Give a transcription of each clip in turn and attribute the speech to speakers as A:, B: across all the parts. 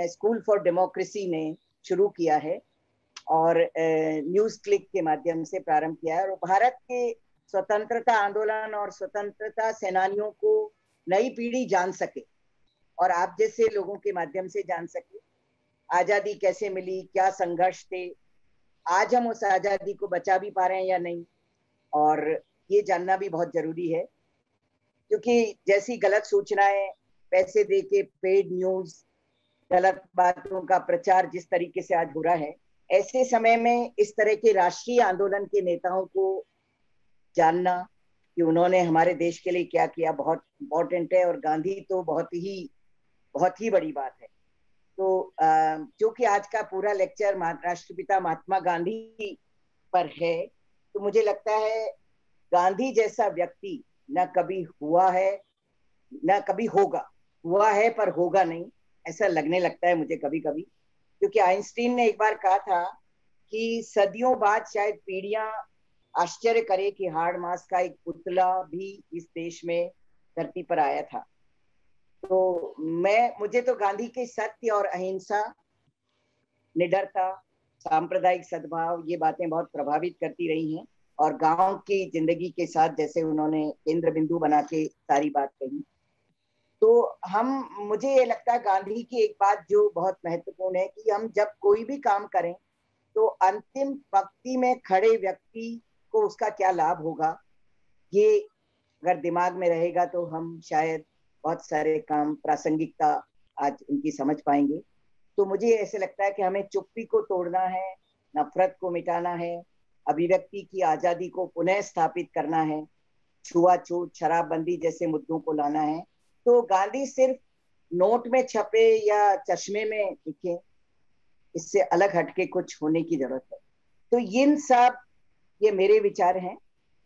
A: School for democracy ने शुरू किया है और न्यूज क्लिक के माध्यम से प्रारंभ किया है और भारत के स्वतंत्रता आंदोलन और स्वतंत्रता सेनानियों को नई पीढ़ी जान सके और आप जैसे लोगों के माध्यम से जान सके आजादी कैसे मिली क्या संघर्ष थे आज हम उस आजादी को बचा भी पा रहे हैं या नहीं और ये जानना भी बहुत जरूरी है क्योंकि जैसी गलत सूचनाएं पैसे दे के पेड न्यूज गलत बातों का प्रचार जिस तरीके से आज हो रहा है ऐसे समय में इस तरह के राष्ट्रीय आंदोलन के नेताओं को जानना कि उन्होंने हमारे देश के लिए क्या किया बहुत इम्पोर्टेंट है और गांधी तो बहुत ही बहुत ही बड़ी बात है तो क्योंकि आज का पूरा लेक्चर राष्ट्रपिता महात्मा गांधी पर है तो मुझे लगता है गांधी जैसा व्यक्ति न कभी हुआ है न कभी होगा हुआ है पर होगा नहीं ऐसा लगने लगता है मुझे कभी कभी क्योंकि आइंस्टीन ने एक बार कहा था कि सदियों बाद शायद पीढ़ियां आश्चर्य करे कि हार्ड मास का एक पुतला भी इस देश में धरती पर आया था तो मैं मुझे तो गांधी के सत्य और अहिंसा निडरता सांप्रदायिक सद्भाव ये बातें बहुत प्रभावित करती रही हैं और गांव की जिंदगी के साथ जैसे उन्होंने केंद्र बिंदु बना के सारी बात कही तो हम मुझे ये लगता है गांधी की एक बात जो बहुत महत्वपूर्ण है कि हम जब कोई भी काम करें तो अंतिम पंक्ति में खड़े व्यक्ति को उसका क्या लाभ होगा ये अगर दिमाग में रहेगा तो हम शायद बहुत सारे काम प्रासंगिकता आज उनकी समझ पाएंगे तो मुझे ऐसे लगता है कि हमें चुप्पी को तोड़ना है नफरत को मिटाना है अभिव्यक्ति की आजादी को पुनः स्थापित करना है छुआछूत शराबबंदी जैसे मुद्दों को लाना है तो गांधी सिर्फ नोट में छपे या चश्मे में लिखे इससे अलग हटके कुछ होने की जरूरत है तो इन सब ये मेरे विचार हैं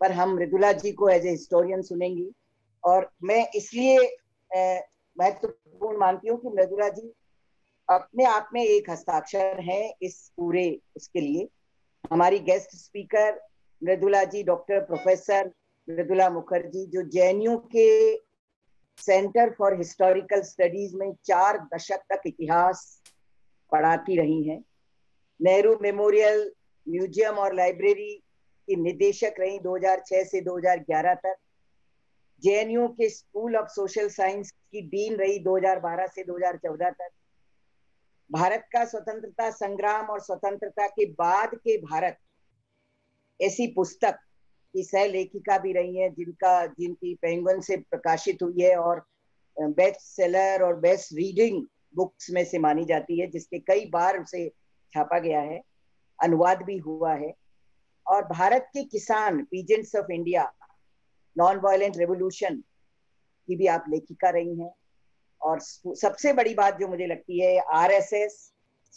A: पर हम मृदुला जी को एज ए हिस्टोरियन सुनेंगी और मैं इसलिए महत्वपूर्ण तो मानती हूँ कि मृदुला जी अपने आप में एक हस्ताक्षर है इस पूरे उसके लिए हमारी guest speaker Mridula ji doctor professor Mridula Mukherjee जो जे के सेंटर फॉर हिस्टोरिकल स्टडीज में चार दशक तक इतिहास पढ़ाती रही हैं नेहरू मेमोरियल म्यूजियम और लाइब्रेरी की निदेशक रही 2006 से 2011 तक जेएनयू के स्कूल ऑफ सोशल साइंस की डीन रही 2012 से 2014 तक भारत का स्वतंत्रता संग्राम और स्वतंत्रता के बाद के भारत ऐसी पुस्तक की सह लेखिका भी रही हैं जिनका जिनकी पेंगुइन से प्रकाशित हुई है और बेस्ट सेलर और बेस्ट रीडिंग बुक्स में से मानी जाती है जिसके कई बार उसे छापा गया है अनुवाद भी हुआ है और भारत के किसान peasants of India non violent revolution की भी आप लेखिका रही हैं और सबसे बड़ी बात जो मुझे लगती है आरएसएस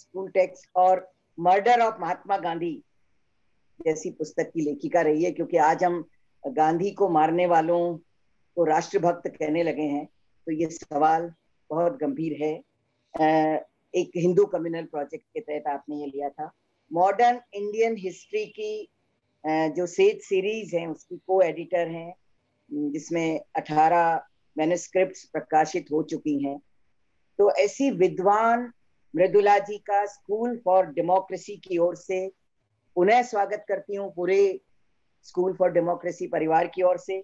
A: स्कूल टेक्स्ट और मर्डर ऑफ महात्मा गांधी जैसी पुस्तक की लेखिका रही है क्योंकि आज हम गांधी को मारने वालों को राष्ट्रभक्त कहने लगे हैं तो ये सवाल बहुत गंभीर है एक हिंदू कम्युनल प्रोजेक्ट के तहत आपने ये लिया था मॉडर्न इंडियन हिस्ट्री की जो सेज सीरीज है उसकी को एडिटर हैं जिसमें 18 मैनुस्क्रिप्ट प्रकाशित हो चुकी हैं तो ऐसी विद्वान मृदुला जी का स्कूल फॉर डेमोक्रेसी की ओर से पुनः स्वागत करती हूँ पूरे स्कूल फॉर डेमोक्रेसी परिवार की ओर से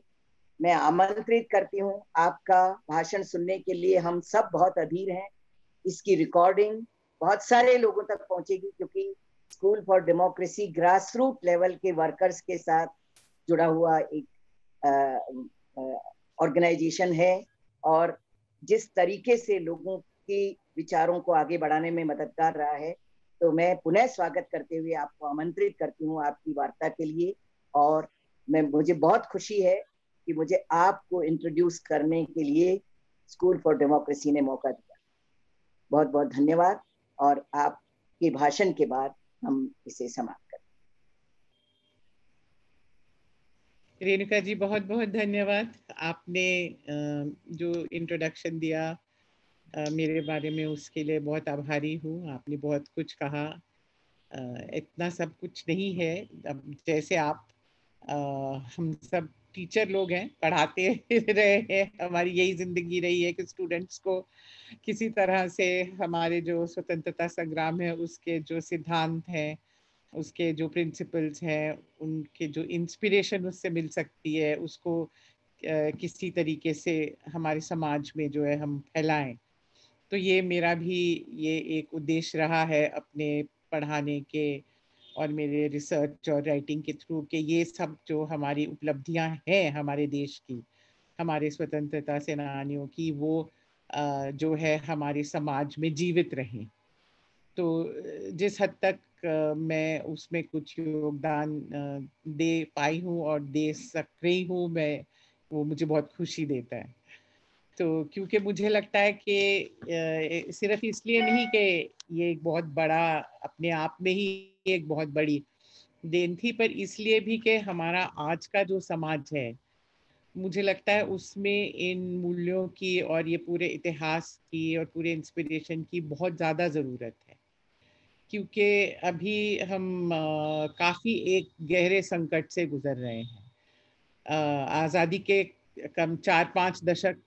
A: मैं आमंत्रित करती हूँ आपका भाषण सुनने के लिए हम सब बहुत अधीर हैं इसकी रिकॉर्डिंग बहुत सारे लोगों तक पहुंचेगी क्योंकि school for democracy grass root level के वर्कर्स के साथ जुड़ा हुआ एक ऑर्गेनाइजेशन है और जिस तरीके से लोगों की विचारों को आगे बढ़ाने में मददगार रहा है तो मैं पुनः स्वागत करते हुए आपको आमंत्रित करती हूँ आपकी वार्ता के लिए और मैं मुझे बहुत खुशी है कि मुझे आपको इंट्रोड्यूस करने के लिए स्कूल फॉर डेमोक्रेसी ने मौका दिया बहुत बहुत धन्यवाद और आपके भाषण के बाद हम इसे समाप्त
B: रेणुका जी बहुत बहुत धन्यवाद आपने जो इंट्रोडक्शन दिया मेरे बारे में उसके लिए बहुत आभारी हूँ आपने बहुत कुछ कहा इतना सब कुछ नहीं है अब जैसे आप हम सब टीचर लोग हैं पढ़ाते रहे हैं हमारी यही जिंदगी रही है कि स्टूडेंट्स को किसी तरह से हमारे जो स्वतंत्रता संग्राम है उसके जो सिद्धांत हैं उसके जो प्रिंसिपल्स हैं उनके जो इंस्पिरेशन उससे मिल सकती है उसको किसी तरीके से हमारे समाज में जो है हम फैलाएं तो ये मेरा भी ये एक उद्देश्य रहा है अपने पढ़ाने के और मेरे रिसर्च और राइटिंग के थ्रू के ये सब जो हमारी उपलब्धियां हैं हमारे देश की हमारे स्वतंत्रता सेनानियों की वो जो है हमारे समाज में जीवित रहें तो जिस हद तक मैं उसमें कुछ योगदान दे पाई हूँ और दे सक रही हूँ मैं वो मुझे बहुत खुशी देता है तो क्योंकि मुझे लगता है कि सिर्फ इसलिए नहीं कि ये एक बहुत बड़ा अपने आप में ही एक बहुत बड़ी देन थी पर इसलिए भी कि हमारा आज का जो समाज है मुझे लगता है उसमें इन मूल्यों की और ये पूरे इतिहास की और पूरे इंस्पिरेशन की बहुत ज़्यादा ज़रूरत है क्योंकि अभी हम काफ़ी एक गहरे संकट से गुजर रहे हैं आज़ादी के कम चार पाँच दशक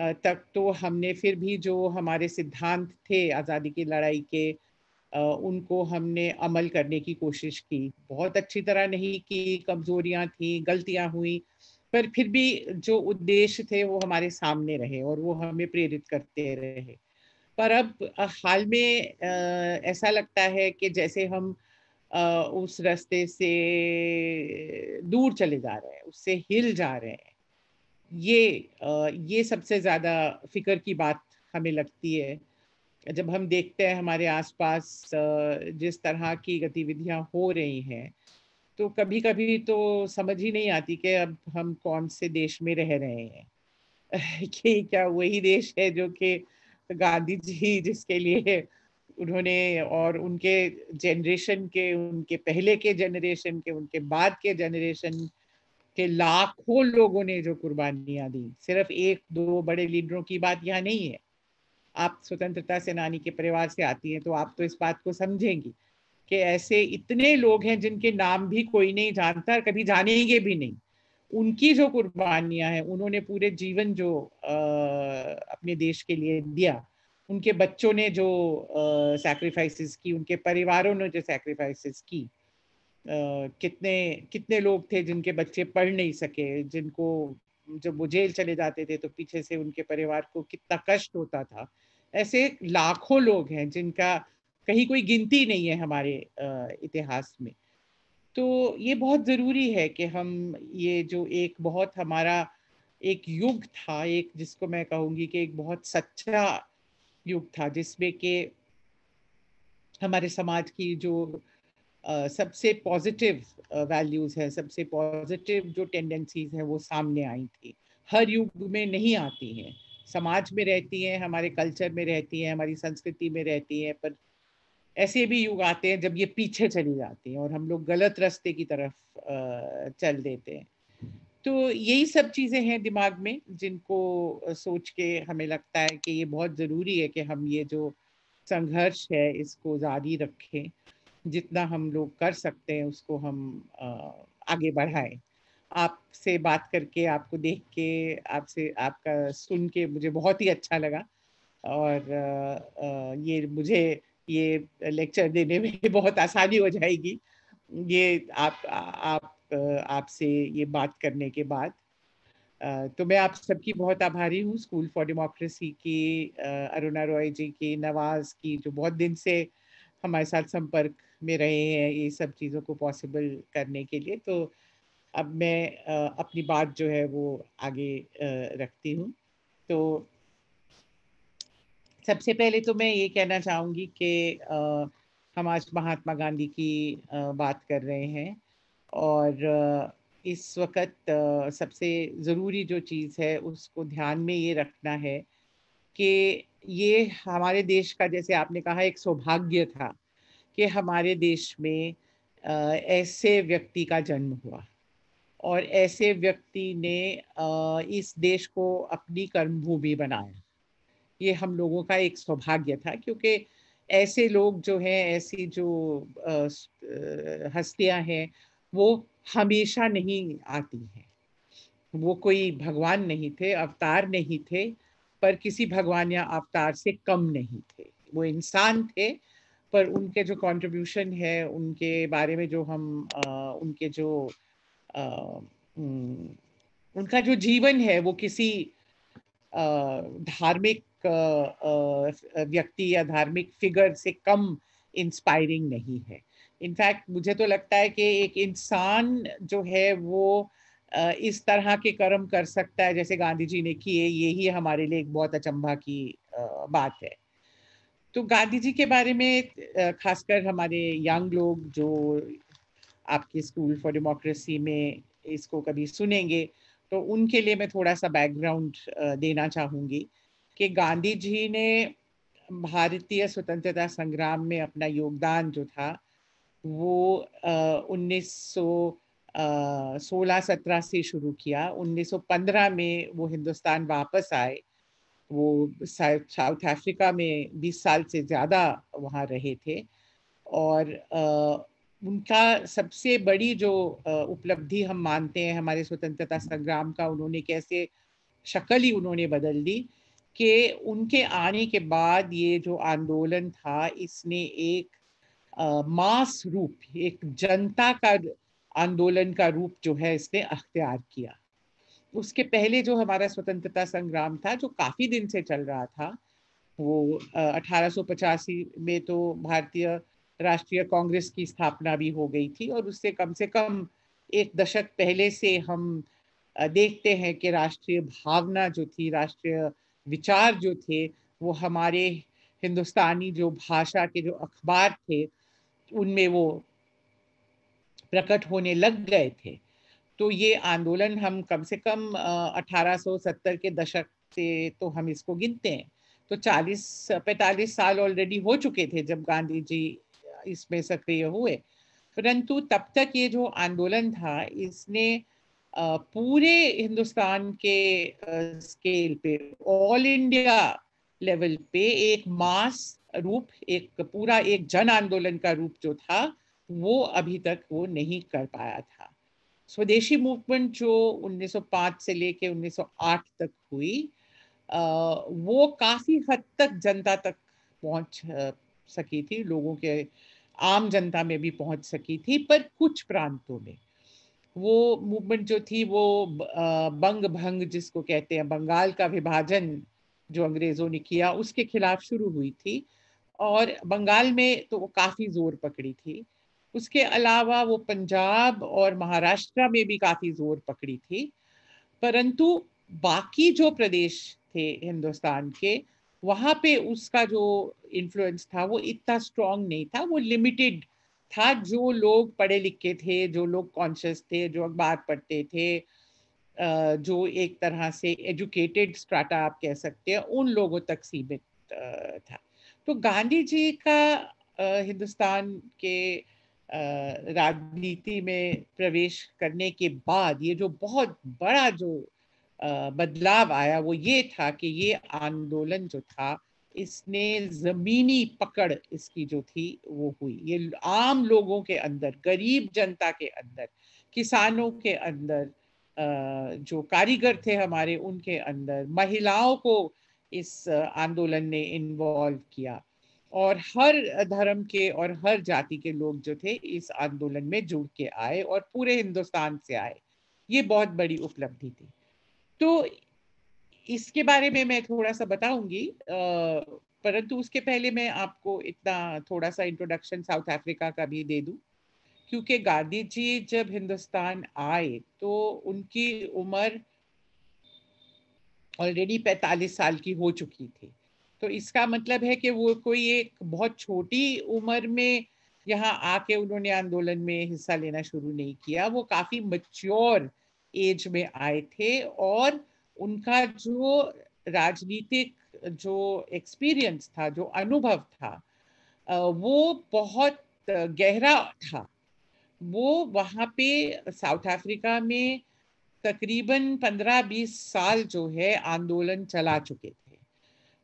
B: तक तो हमने फिर भी जो हमारे सिद्धांत थे आज़ादी की लड़ाई के उनको हमने अमल करने की कोशिश की बहुत अच्छी तरह नहीं की कमजोरियां थी गलतियां हुई पर फिर भी जो उद्देश्य थे वो हमारे सामने रहे और वो हमें प्रेरित करते रहे पर अब हाल में ऐसा लगता है कि जैसे हम उस रास्ते से दूर चले जा रहे हैं उससे हिल जा रहे हैं ये ये सबसे ज़्यादा फिक्र की बात हमें लगती है जब हम देखते हैं हमारे आसपास जिस तरह की गतिविधियां हो रही हैं तो कभी कभी तो समझ ही नहीं आती कि अब हम कौन से देश में रह रहे हैं कि क्या वही देश है जो कि गांधी जी जिसके लिए उन्होंने और उनके जनरेशन के उनके पहले के जनरेशन के उनके बाद के जनरेशन कि लाखों लोगों ने जो कुर्बानियां दी सिर्फ एक दो बड़े लीडरों की बात यहाँ नहीं है आप स्वतंत्रता सेनानी के परिवार से आती हैं तो आप तो इस बात को समझेंगी कि ऐसे इतने लोग हैं जिनके नाम भी कोई नहीं जानता और कभी जानेंगे भी नहीं उनकी जो कुर्बानियां हैं उन्होंने पूरे जीवन जो आ, अपने देश के लिए दिया उनके बच्चों ने जो सैक्रिफाइसेस की उनके परिवारों ने जो सैक्रिफाइसेस की कितने कितने लोग थे जिनके बच्चे पढ़ नहीं सके जिनको जब वो जेल चले जाते थे तो पीछे से उनके परिवार को कितना कष्ट होता था ऐसे लाखों लोग हैं जिनका कहीं कोई गिनती नहीं है हमारे इतिहास में तो ये बहुत ज़रूरी है कि हम ये जो एक बहुत हमारा एक युग था एक जिसको मैं कहूँगी कि एक बहुत सच्चा युग था जिसमें कि हमारे समाज की जो सबसे पॉजिटिव वैल्यूज़ है सबसे पॉजिटिव जो टेंडेंसीज हैं वो सामने आई थी हर युग में नहीं आती हैं समाज में रहती हैं हमारे कल्चर में रहती हैं हमारी संस्कृति में रहती हैं पर ऐसे भी युग आते हैं जब ये पीछे चली जाती हैं और हम लोग गलत रास्ते की तरफ चल देते हैं तो यही सब चीज़ें हैं दिमाग में जिनको सोच के हमें लगता है कि ये बहुत ज़रूरी है कि हम ये जो संघर्ष है इसको जारी रखें जितना हम लोग कर सकते हैं उसको हम आगे बढ़ाएं आपसे बात करके आपको देख के आपसे आपका सुन के मुझे बहुत ही अच्छा लगा और ये मुझे ये लेक्चर देने में बहुत आसानी हो जाएगी ये आप आप आपसे ये बात करने के बाद तो मैं आप सबकी बहुत आभारी हूँ स्कूल फॉर डेमोक्रेसी की अरुणा रॉय जी की नवाज की जो बहुत दिन से हमारे साथ संपर्क में रहे हैं ये सब चीज़ों को पॉसिबल करने के लिए तो अब मैं अपनी बात जो है वो आगे रखती हूँ तो सबसे पहले तो मैं ये कहना चाहूँगी कि हम आज महात्मा गांधी की बात कर रहे हैं और इस वक्त सबसे ज़रूरी जो चीज़ है उसको ध्यान में ये रखना है कि ये हमारे देश का जैसे आपने कहा एक सौभाग्य था कि हमारे देश में ऐसे व्यक्ति का जन्म हुआ और ऐसे व्यक्ति ने इस देश को अपनी कर्मभूमि बनाया ये हम लोगों का एक सौभाग्य था क्योंकि ऐसे लोग जो हैं ऐसी जो हस्तियां हैं वो हमेशा नहीं आती हैं वो कोई भगवान नहीं थे अवतार नहीं थे पर किसी भगवान या अवतार से कम नहीं थे वो इंसान थे पर उनके जो कंट्रीब्यूशन है उनके बारे में जो हम उनके जो उनका जो जीवन है वो किसी धार्मिक व्यक्ति या धार्मिक फिगर से कम इंस्पायरिंग नहीं है इनफैक्ट मुझे तो लगता है कि एक इंसान जो है वो इस तरह के कर्म कर सकता है जैसे गांधी जी ने किए यही हमारे लिए एक बहुत अचंभा की बात है तो गांधी जी के बारे में खासकर हमारे यंग लोग जो आपके स्कूल फॉर डेमोक्रेसी में इसको कभी सुनेंगे तो उनके लिए मैं थोड़ा सा बैकग्राउंड देना चाहूँगी कि गांधी जी ने भारतीय स्वतंत्रता संग्राम में अपना योगदान जो था वो उन्नीस सौ सोलह सत्रह से शुरू किया 1915 में वो हिंदुस्तान वापस आए वो साउथ अफ्रीका में 20 साल से ज़्यादा वहाँ रहे थे और उनका सबसे बड़ी जो उपलब्धि हम मानते हैं हमारे स्वतंत्रता संग्राम का उन्होंने कैसे शक्ल ही उन्होंने बदल दी कि उनके आने के बाद ये जो आंदोलन था इसने एक मास रूप एक जनता का आंदोलन का रूप जो है इसने अख्तियार किया उसके पहले जो हमारा स्वतंत्रता संग्राम था जो काफी दिन से चल रहा था वो अठारह में तो भारतीय राष्ट्रीय कांग्रेस की स्थापना भी हो गई थी और उससे कम से कम एक दशक पहले से हम देखते हैं कि राष्ट्रीय भावना जो थी राष्ट्रीय विचार जो थे वो हमारे हिंदुस्तानी जो भाषा के जो अखबार थे उनमें वो प्रकट होने लग गए थे तो ये आंदोलन हम कम से कम 1870 के दशक से तो हम इसको गिनते हैं तो 40 45 साल ऑलरेडी हो चुके थे जब गांधी जी इसमें सक्रिय हुए परंतु तब तक ये जो आंदोलन था इसने पूरे हिंदुस्तान के स्केल पे ऑल इंडिया लेवल पे एक मास रूप एक पूरा एक जन आंदोलन का रूप जो था वो अभी तक वो नहीं कर पाया था स्वदेशी मूवमेंट जो 1905 से लेके 1908 तक हुई वो काफ़ी हद तक जनता तक पहुंच सकी थी लोगों के आम जनता में भी पहुंच सकी थी पर कुछ प्रांतों में वो मूवमेंट जो थी वो बंग भंग जिसको कहते हैं बंगाल का विभाजन जो अंग्रेज़ों ने किया उसके खिलाफ शुरू हुई थी और बंगाल में तो वो काफ़ी ज़ोर पकड़ी थी उसके अलावा वो पंजाब और महाराष्ट्र में भी काफ़ी जोर पकड़ी थी परंतु बाकी जो प्रदेश थे हिंदुस्तान के वहाँ पे उसका जो इन्फ्लुएंस था वो इतना स्ट्रॉन्ग नहीं था वो लिमिटेड था जो लोग पढ़े लिखे थे जो लोग कॉन्शियस थे जो अखबार पढ़ते थे जो एक तरह से एजुकेटेड स्ट्राटा आप कह सकते हैं उन लोगों तक सीमित था तो गांधी जी का हिंदुस्तान के राजनीति में प्रवेश करने के बाद ये जो बहुत बड़ा जो बदलाव आया वो ये था कि ये आंदोलन जो था इसने जमीनी पकड़ इसकी जो थी वो हुई ये आम लोगों के अंदर गरीब जनता के अंदर किसानों के अंदर जो कारीगर थे हमारे उनके अंदर महिलाओं को इस आंदोलन ने इन्वॉल्व किया और हर धर्म के और हर जाति के लोग जो थे इस आंदोलन में जुड़ के आए और पूरे हिंदुस्तान से आए ये बहुत बड़ी उपलब्धि थी तो इसके बारे में मैं थोड़ा सा बताऊंगी परंतु उसके पहले मैं आपको इतना थोड़ा सा इंट्रोडक्शन साउथ अफ्रीका का भी दे दूं क्योंकि गांधी जी जब हिंदुस्तान आए तो उनकी उम्र ऑलरेडी 45 साल की हो चुकी थी तो इसका मतलब है कि वो कोई एक बहुत छोटी उम्र में यहाँ आके उन्होंने आंदोलन में हिस्सा लेना शुरू नहीं किया वो काफ़ी मच्योर एज में आए थे और उनका जो राजनीतिक जो एक्सपीरियंस था जो अनुभव था वो बहुत गहरा था वो वहाँ पे साउथ अफ्रीका में तकरीबन 15-20 साल जो है आंदोलन चला चुके थे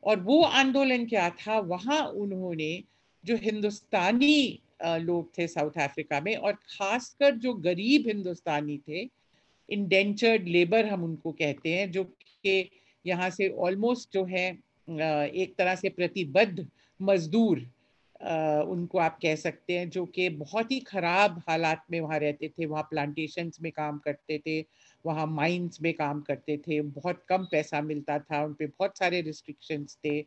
B: और वो आंदोलन क्या था वहाँ उन्होंने जो हिंदुस्तानी लोग थे साउथ अफ्रीका में और खासकर जो गरीब हिंदुस्तानी थे इंडेंचर्ड लेबर हम उनको कहते हैं जो कि यहाँ से ऑलमोस्ट जो है एक तरह से प्रतिबद्ध मजदूर उनको आप कह सकते हैं जो कि बहुत ही ख़राब हालात में वहाँ रहते थे वहाँ प्लांटेशंस में काम करते थे वहाँ माइंस में काम करते थे बहुत कम पैसा मिलता था उन पर बहुत सारे रिस्ट्रिक्शंस थे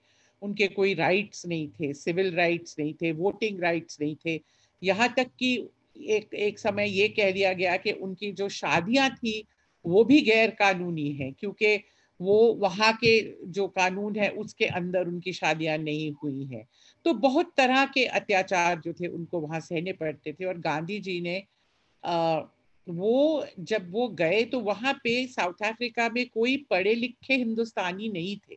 B: उनके कोई राइट्स नहीं थे सिविल राइट्स नहीं थे वोटिंग राइट्स नहीं थे यहाँ तक कि एक एक समय ये कह दिया गया कि उनकी जो शादियाँ थी वो भी गैर कानूनी हैं क्योंकि वो वहाँ के जो कानून है उसके अंदर उनकी शादियां नहीं हुई हैं तो बहुत तरह के अत्याचार जो थे उनको वहाँ सहने पड़ते थे और गांधी जी ने वो जब वो गए तो वहाँ पे साउथ अफ्रीका में कोई पढ़े लिखे हिंदुस्तानी नहीं थे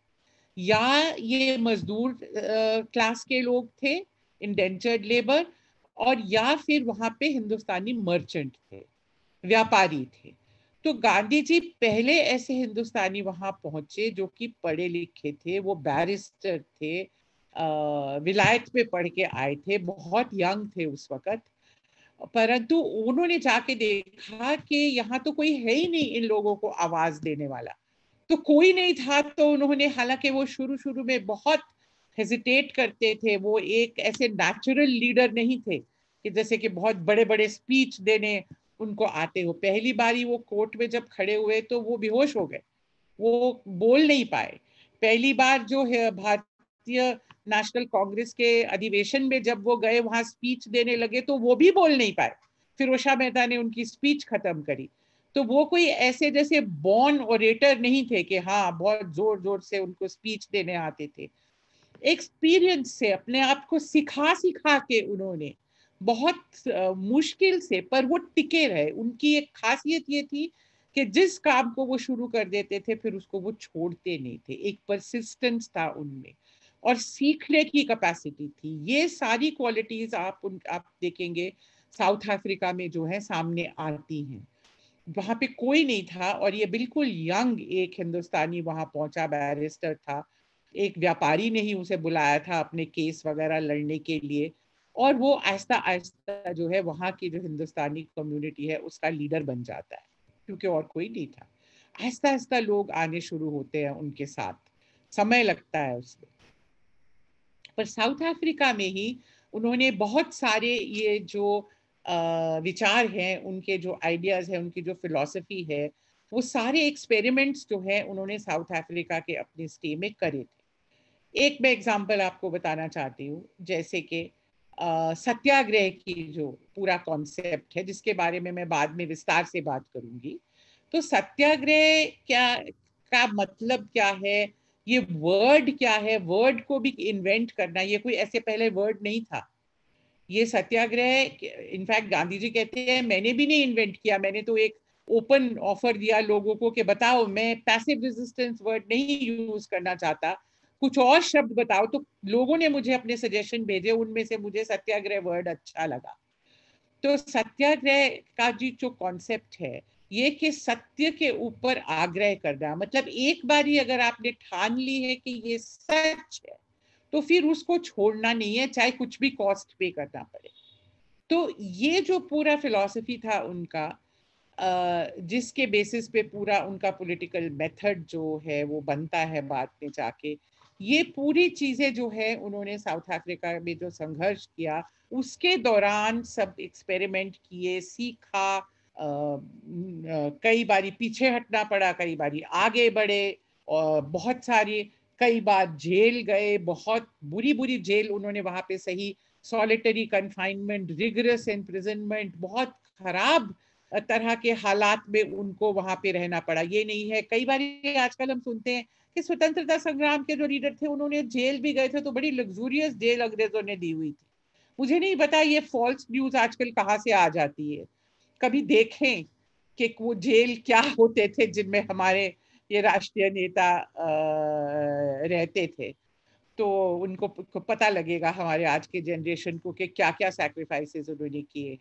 B: या ये मजदूर क्लास के लोग थे इंडेंचर्ड लेबर और या फिर वहां पे हिंदुस्तानी मर्चेंट थे व्यापारी थे तो गांधी जी पहले ऐसे हिंदुस्तानी वहां पहुंचे जो कि पढ़े लिखे थे वो बैरिस्टर थे आ, विलायत में पढ़ के आए थे बहुत यंग थे उस वक्त परंतु उन्होंने जाके देखा कि यहाँ तो कोई है ही नहीं इन लोगों को आवाज देने वाला तो कोई नहीं था तो उन्होंने हालांकि वो शुरू शुरू में बहुत हेजिटेट करते थे वो एक ऐसे नेचुरल लीडर नहीं थे कि जैसे कि बहुत बड़े बड़े स्पीच देने उनको आते हो पहली बारी वो कोर्ट में जब खड़े हुए तो वो बेहोश हो गए वो बोल नहीं पाए पहली बार जो भारतीय नेशनल कांग्रेस के अधिवेशन में जब वो गए वहां स्पीच देने लगे तो वो भी बोल नहीं पाए फिरोशा मेहता ने उनकी स्पीच खत्म करी तो वो कोई ऐसे जैसे बॉर्न ओरेटर नहीं थे कि हाँ बहुत जोर जोर से उनको स्पीच देने आते थे एक्सपीरियंस से अपने आप को सिखा सिखा के उन्होंने बहुत मुश्किल से पर वो टिके रहे उनकी एक खासियत ये थी कि जिस काम को वो शुरू कर देते थे फिर उसको वो छोड़ते नहीं थे एक परसिस्टेंस था उनमें और सीखने की कैपेसिटी थी ये सारी क्वालिटीज आप उन आप देखेंगे साउथ अफ्रीका में जो है सामने आती हैं वहाँ पे कोई नहीं था और ये बिल्कुल यंग एक हिंदुस्तानी वहाँ पहुँचा बैरिस्टर था एक व्यापारी ने ही उसे बुलाया था अपने केस वगैरह लड़ने के लिए और वो आहिस्ता आहिस्ता जो है वहाँ की जो हिंदुस्तानी कम्युनिटी है उसका लीडर बन जाता है क्योंकि और कोई नहीं था आहिस्ता आहिस्ता लोग आने शुरू होते हैं उनके साथ समय लगता है उसमें पर साउथ अफ्रीका में ही उन्होंने बहुत सारे ये जो विचार हैं उनके जो आइडियाज़ हैं उनकी जो फिलोसफी है वो सारे एक्सपेरिमेंट्स जो हैं उन्होंने साउथ अफ्रीका के अपने स्टे में करे थे एक मैं एग्जांपल आपको बताना चाहती हूँ जैसे कि सत्याग्रह की जो पूरा कॉन्सेप्ट है जिसके बारे में मैं बाद में विस्तार से बात करूंगी तो सत्याग्रह क्या का मतलब क्या है ये वर्ड क्या है वर्ड को भी इन्वेंट करना ये कोई ऐसे पहले वर्ड नहीं था ये सत्याग्रह इनफैक्ट गांधी जी कहते हैं मैंने भी नहीं इन्वेंट किया मैंने तो एक ओपन ऑफर दिया लोगों को कि बताओ मैं पैसिव रेजिस्टेंस वर्ड नहीं यूज करना चाहता कुछ और शब्द बताओ तो लोगों ने मुझे अपने सजेशन भेजे उनमें से मुझे सत्याग्रह वर्ड अच्छा लगा तो सत्याग्रह का जी जो कॉन्सेप्ट है ये कि सत्य के ऊपर आग्रह करना मतलब एक बार ही अगर आपने ठान ली है कि ये सच है तो फिर उसको छोड़ना नहीं है चाहे कुछ भी कॉस्ट पे करना पड़े तो ये जो पूरा फिलॉसफी था उनका जिसके बेसिस पे पूरा उनका पॉलिटिकल मेथड जो है वो बनता है बाद में जाके ये पूरी चीज़ें जो है उन्होंने साउथ अफ्रीका में जो संघर्ष किया उसके दौरान सब एक्सपेरिमेंट किए सीखा कई बारी पीछे हटना पड़ा कई बारी आगे बढ़े और बहुत सारी कई बार जेल गए बहुत बुरी बुरी जेल उन्होंने वहां पे सही सॉलिटरी कन्फाइनमेंट रिगरस एंड बहुत खराब तरह के हालात में उनको वहां पे रहना पड़ा ये नहीं है कई बार आजकल हम सुनते हैं कि स्वतंत्रता संग्राम के जो लीडर थे उन्होंने जेल भी गए थे तो बड़ी लग्जूरियस जेल अंग्रेजों ने दी हुई थी मुझे नहीं पता ये फॉल्स न्यूज आजकल कहाँ से आ जाती है कभी देखें कि वो जेल क्या होते थे जिनमें हमारे ये राष्ट्रीय नेता रहते थे तो उनको पता लगेगा हमारे आज के जनरेशन को कि क्या क्या सैक्रिफाइसेस उन्होंने किए हैं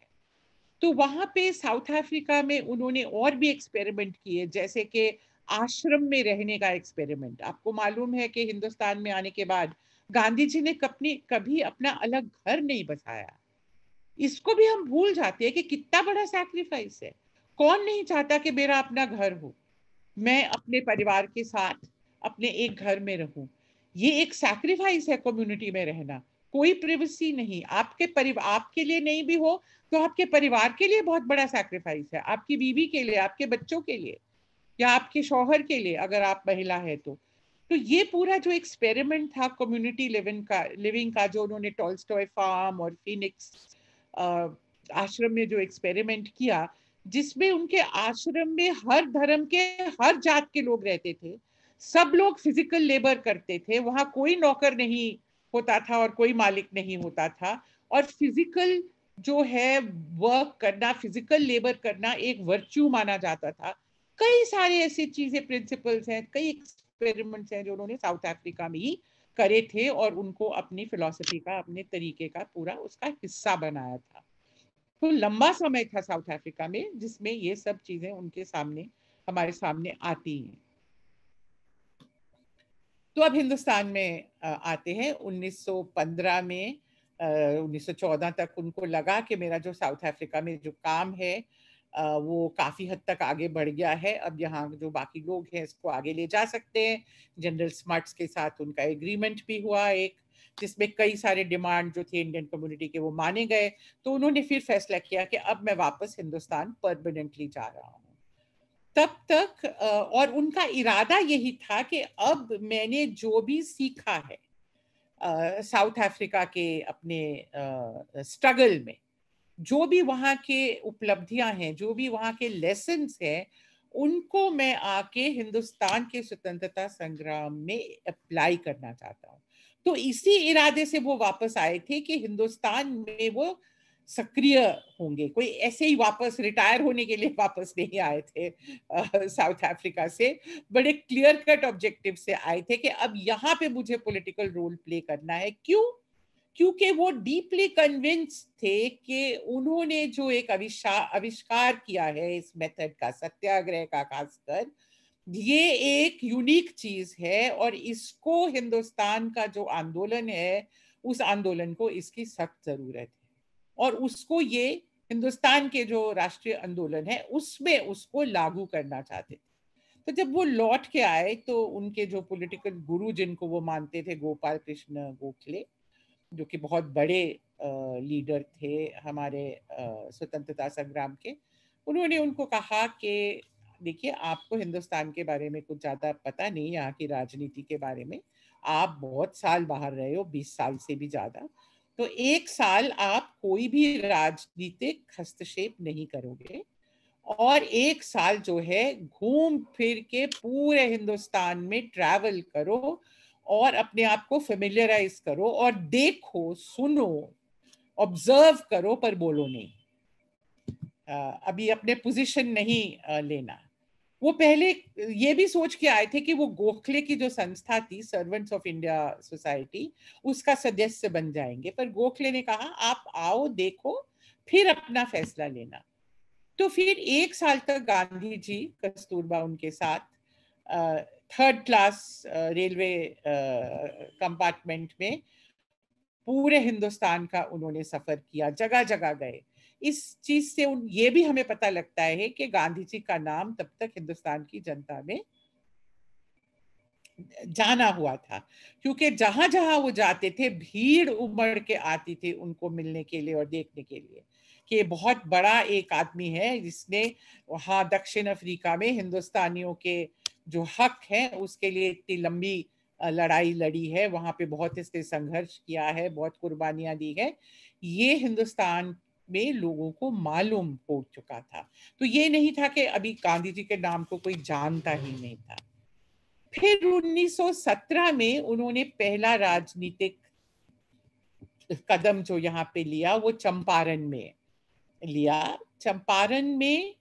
B: तो वहाँ पे साउथ अफ्रीका में उन्होंने और भी एक्सपेरिमेंट किए जैसे कि आश्रम में रहने का एक्सपेरिमेंट आपको मालूम है कि हिंदुस्तान में आने के बाद गांधी जी ने कपनी कभी अपना अलग घर नहीं बसाया इसको भी हम भूल जाते हैं कि कितना बड़ा सैक्रिफाइस है कौन नहीं चाहता कि मेरा अपना घर हो मैं अपने परिवार के साथ अपने एक घर में रहूं ये एक सैक्रिफाइस है कम्युनिटी में रहना कोई प्रिवेसी नहीं आपके परिवार आपके लिए नहीं भी हो तो आपके परिवार के लिए बहुत बड़ा सैक्रिफाइस है आपकी बीवी के लिए आपके बच्चों के लिए या आपके शौहर के लिए अगर आप महिला है तो तो ये पूरा जो एक्सपेरिमेंट था कम्युनिटी लिविंग का लिविंग का जो उन्होंने टॉल्स्टॉय फार्म और फिनिक्स आश्रम में जो एक्सपेरिमेंट किया जिसमें उनके आश्रम में हर धर्म के हर जात के लोग रहते थे सब लोग फिजिकल लेबर करते थे वहां कोई नौकर नहीं होता था और कोई मालिक नहीं होता था और फिजिकल जो है वर्क करना फिजिकल लेबर करना एक वर्च्यू माना जाता था कई सारे ऐसी चीजें प्रिंसिपल्स हैं कई एक्सपेरिमेंट्स हैं जो उन्होंने साउथ अफ्रीका में ही करे थे और उनको अपनी फिलोसफी का अपने तरीके का पूरा उसका हिस्सा बनाया था तो लंबा समय था साउथ अफ्रीका में जिसमें ये सब चीजें उनके सामने हमारे सामने आती हैं तो अब हिंदुस्तान में आते हैं 1915 में 1914 तक उनको लगा कि मेरा जो साउथ अफ्रीका में जो काम है वो काफ़ी हद तक आगे बढ़ गया है अब यहाँ जो बाकी लोग हैं इसको आगे ले जा सकते हैं जनरल स्मार्ट्स के साथ उनका एग्रीमेंट भी हुआ एक जिसमें कई सारे डिमांड जो थे इंडियन कम्युनिटी के वो माने गए तो उन्होंने फिर फैसला किया कि अब मैं वापस हिंदुस्तान परमानेंटली जा रहा हूँ तब तक और उनका इरादा यही था कि अब मैंने जो भी सीखा है साउथ अफ्रीका के अपने स्ट्रगल में जो भी वहाँ के उपलब्धियाँ हैं जो भी वहाँ के लेसन हैं उनको मैं आके हिंदुस्तान के स्वतंत्रता संग्राम में अप्लाई करना चाहता हूँ तो इसी इरादे से वो वापस आए थे कि हिंदुस्तान में वो सक्रिय होंगे कोई ऐसे ही वापस रिटायर होने के लिए वापस नहीं आए थे साउथ अफ्रीका से बड़े क्लियर कट ऑब्जेक्टिव से आए थे कि अब यहाँ पे मुझे पॉलिटिकल रोल प्ले करना है क्यों क्योंकि वो डीपली कन्विंस थे कि उन्होंने जो एक अविष्कार किया है इस मेथड का सत्याग्रह का खासकर ये एक यूनिक चीज है और इसको हिंदुस्तान का जो आंदोलन है उस आंदोलन को इसकी सख्त जरूरत है और उसको ये हिंदुस्तान के जो राष्ट्रीय आंदोलन है उसमें उसको लागू करना चाहते थे तो जब वो लौट के आए तो उनके जो पॉलिटिकल गुरु जिनको वो मानते थे गोपाल कृष्ण गोखले जो कि बहुत बड़े लीडर थे हमारे स्वतंत्रता संग्राम के उन्होंने उनको कहा कि देखिए आपको हिंदुस्तान के बारे में कुछ ज़्यादा पता नहीं यहाँ की राजनीति के बारे में आप बहुत साल बाहर रहे हो बीस साल से भी ज़्यादा तो एक साल आप कोई भी राजनीतिक हस्तक्षेप नहीं करोगे और एक साल जो है घूम फिर के पूरे हिंदुस्तान में ट्रैवल करो और अपने आप को फेमिलियराइज करो और देखो सुनो ऑब्जर्व करो पर बोलो नहीं Uh, अभी अपने पोजीशन नहीं uh, लेना वो पहले ये भी सोच के आए थे कि वो गोखले की जो संस्था थी सर्वेंट्स ऑफ इंडिया सोसाइटी उसका सदस्य बन जाएंगे पर गोखले ने कहा आप आओ देखो फिर अपना फैसला लेना तो फिर एक साल तक गांधी जी कस्तूरबा उनके साथ uh, third class railway compartment में पूरे हिंदुस्तान का उन्होंने सफर किया जगह जगह गए इस चीज से उन ये भी हमें पता लगता है कि गांधी जी का नाम तब तक हिंदुस्तान की जनता में जाना हुआ था क्योंकि जहां जहां वो जाते थे भीड़ उमड़ के आती थी उनको मिलने के लिए और देखने के लिए कि बहुत बड़ा एक आदमी है जिसने वहां दक्षिण अफ्रीका में हिंदुस्तानियों के जो हक है उसके लिए इतनी लंबी लड़ाई लड़ी है वहाँ पे बहुत इसने संघर्ष किया है बहुत कुर्बानियाँ दी है ये हिंदुस्तान में लोगों को मालूम हो चुका था तो ये नहीं था कि अभी गांधी जी के नाम को कोई जानता ही नहीं था फिर 1917 में उन्होंने पहला राजनीतिक कदम जो यहाँ पे लिया वो चंपारण में लिया चंपारण में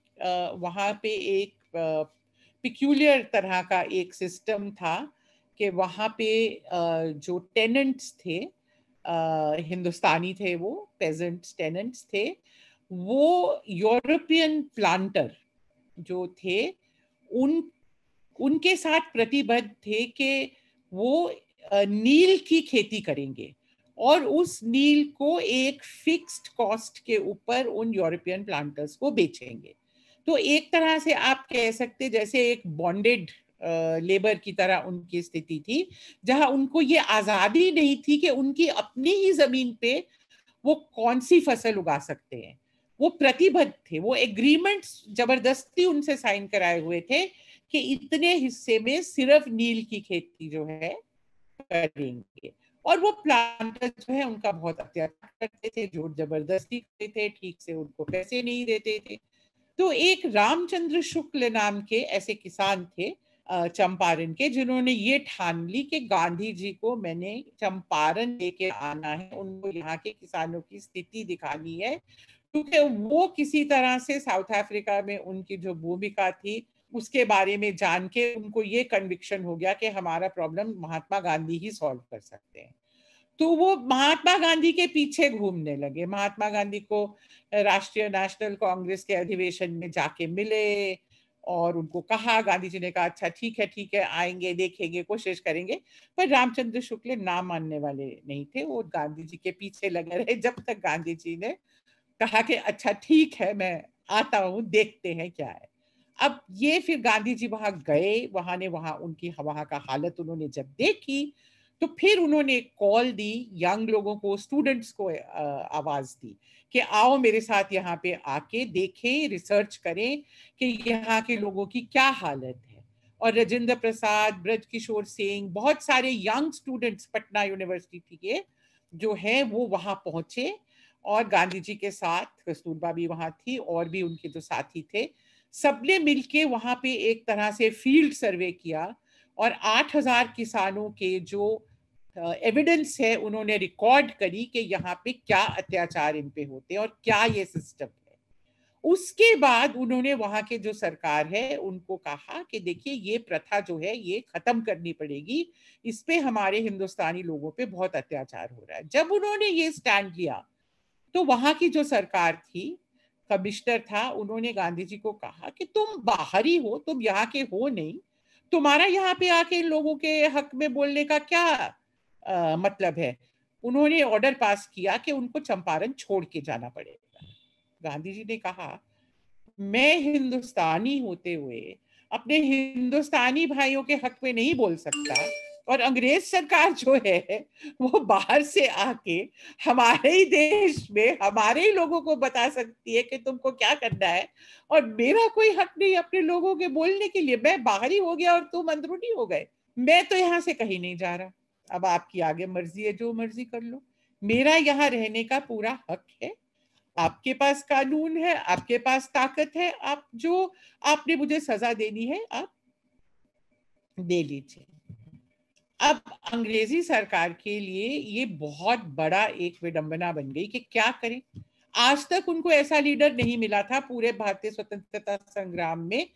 B: वहां पे एक पिक्यूलियर तरह का एक सिस्टम था कि वहाँ पे जो टेनेंट्स थे हिंदुस्तानी थे वो पेजेंट्स टेनेंट्स थे वो यूरोपियन प्लांटर जो थे उन उनके साथ प्रतिबद्ध थे कि वो नील की खेती करेंगे और उस नील को एक फिक्स्ड कॉस्ट के ऊपर उन यूरोपियन प्लांटर्स को बेचेंगे तो एक तरह से आप कह सकते जैसे एक बॉन्डेड लेबर की तरह उनकी स्थिति थी जहां उनको ये आज़ादी नहीं थी कि उनकी अपनी ही ज़मीन पे वो कौन सी फसल उगा सकते हैं वो प्रतिबद्ध थे वो एग्रीमेंट जबरदस्ती उनसे साइन कराए हुए थे कि इतने हिस्से में सिर्फ नील की खेती जो है करेंगे और वो प्लांट जो है उनका बहुत अत्याचार करते थे जोर जबरदस्ती करते थे ठीक से उनको पैसे नहीं देते थे तो एक रामचंद्र शुक्ल नाम के ऐसे किसान थे चंपारण के जिन्होंने ये ठान ली कि गांधी जी को मैंने चंपारण लेके आना है उनको यहाँ के किसानों की स्थिति दिखानी है क्योंकि वो किसी तरह से साउथ अफ्रीका में उनकी जो भूमिका थी उसके बारे में जान के उनको ये कन्विक्शन हो गया कि हमारा प्रॉब्लम महात्मा गांधी ही सॉल्व कर सकते हैं तो वो महात्मा गांधी के पीछे घूमने लगे महात्मा गांधी को राष्ट्रीय नेशनल कांग्रेस के अधिवेशन में जाके मिले और उनको कहा गांधी जी ने कहा अच्छा ठीक है ठीक है आएंगे देखेंगे कोशिश करेंगे पर रामचंद्र शुक्ल ना मानने वाले नहीं थे वो गांधी जी के पीछे लगे रहे जब तक गांधी जी ने कहा कि अच्छा ठीक है मैं आता हूँ देखते हैं क्या है अब ये फिर गांधी जी वहां गए वहां ने वहां उनकी वहां का हालत उन्होंने जब देखी तो फिर उन्होंने एक कॉल दी यंग लोगों को स्टूडेंट्स को आवाज़ दी कि आओ मेरे साथ यहाँ पे आके देखें रिसर्च करें कि यहाँ के लोगों की क्या हालत है और राजेंद्र प्रसाद ब्रज किशोर सिंह बहुत सारे यंग स्टूडेंट्स पटना यूनिवर्सिटी के जो है वो वहां पहुंचे और गांधी जी के साथ कस्तूरबा भी वहां थी और भी उनके जो तो साथी थे सबने मिलके वहां पे एक तरह से फील्ड सर्वे किया और 8000 किसानों के जो एविडेंस है उन्होंने रिकॉर्ड करी कि यहाँ पे क्या अत्याचार इन पे होते हैं और क्या ये सिस्टम है उसके बाद उन्होंने वहां के जो सरकार है उनको कहा कि देखिए ये प्रथा जो है ये खत्म करनी पड़ेगी इस पे हमारे हिंदुस्तानी लोगों पे बहुत अत्याचार हो रहा है जब उन्होंने ये स्टैंड लिया तो वहाँ की जो सरकार थी कमिश्नर था उन्होंने गांधी जी को कहा कि तुम बाहरी हो तुम यहाँ के हो नहीं तुम्हारा यहाँ पे आके इन लोगों के हक में बोलने का क्या आ, मतलब है उन्होंने ऑर्डर पास किया कि उनको चंपारण छोड़ के जाना पड़ेगा गांधी जी ने कहा मैं हिंदुस्तानी होते हुए अपने हिंदुस्तानी भाइयों के हक में नहीं बोल सकता और अंग्रेज सरकार जो है वो बाहर से आके हमारे ही देश में हमारे ही लोगों को बता सकती है कि तुमको क्या करना है और मेरा कोई हक नहीं अपने लोगों के बोलने के लिए मैं बाहरी हो गया और तुम अंदरूनी हो गए मैं तो यहाँ से कहीं नहीं जा रहा अब आपकी आगे मर्जी है जो मर्जी कर लो मेरा यहाँ रहने का पूरा हक है आपके पास कानून है आपके पास ताकत है आप जो आपने मुझे सजा देनी है आप दे लीजिए अब अंग्रेजी सरकार के लिए ये बहुत बड़ा एक विडंबना बन गई कि क्या करें आज तक उनको ऐसा लीडर नहीं मिला था पूरे भारतीय स्वतंत्रता संग्राम में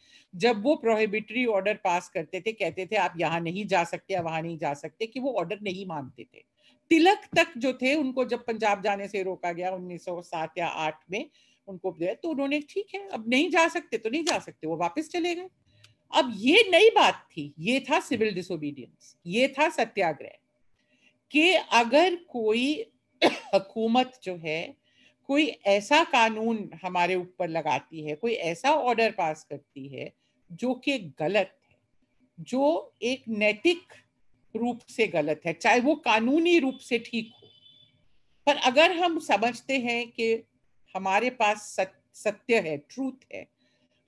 B: जब वो प्रोहिबिटरी ऑर्डर पास करते थे कहते थे आप यहाँ नहीं जा सकते वहां नहीं जा सकते कि वो ऑर्डर नहीं मानते थे तिलक तक जो थे उनको जब पंजाब जाने से रोका गया 1907 या 8 में उनको तो उन्होंने ठीक है अब नहीं जा सकते तो नहीं जा सकते वो वापस चले गए अब ये नई बात थी ये था सिविल डिसोबीडियंस ये था सत्याग्रह कि अगर कोई हकूमत जो है कोई ऐसा कानून हमारे ऊपर लगाती है कोई ऐसा ऑर्डर पास करती है जो कि गलत है जो एक नैतिक रूप से गलत है चाहे वो कानूनी रूप से ठीक हो पर अगर हम समझते हैं कि हमारे पास सत्य है ट्रूथ है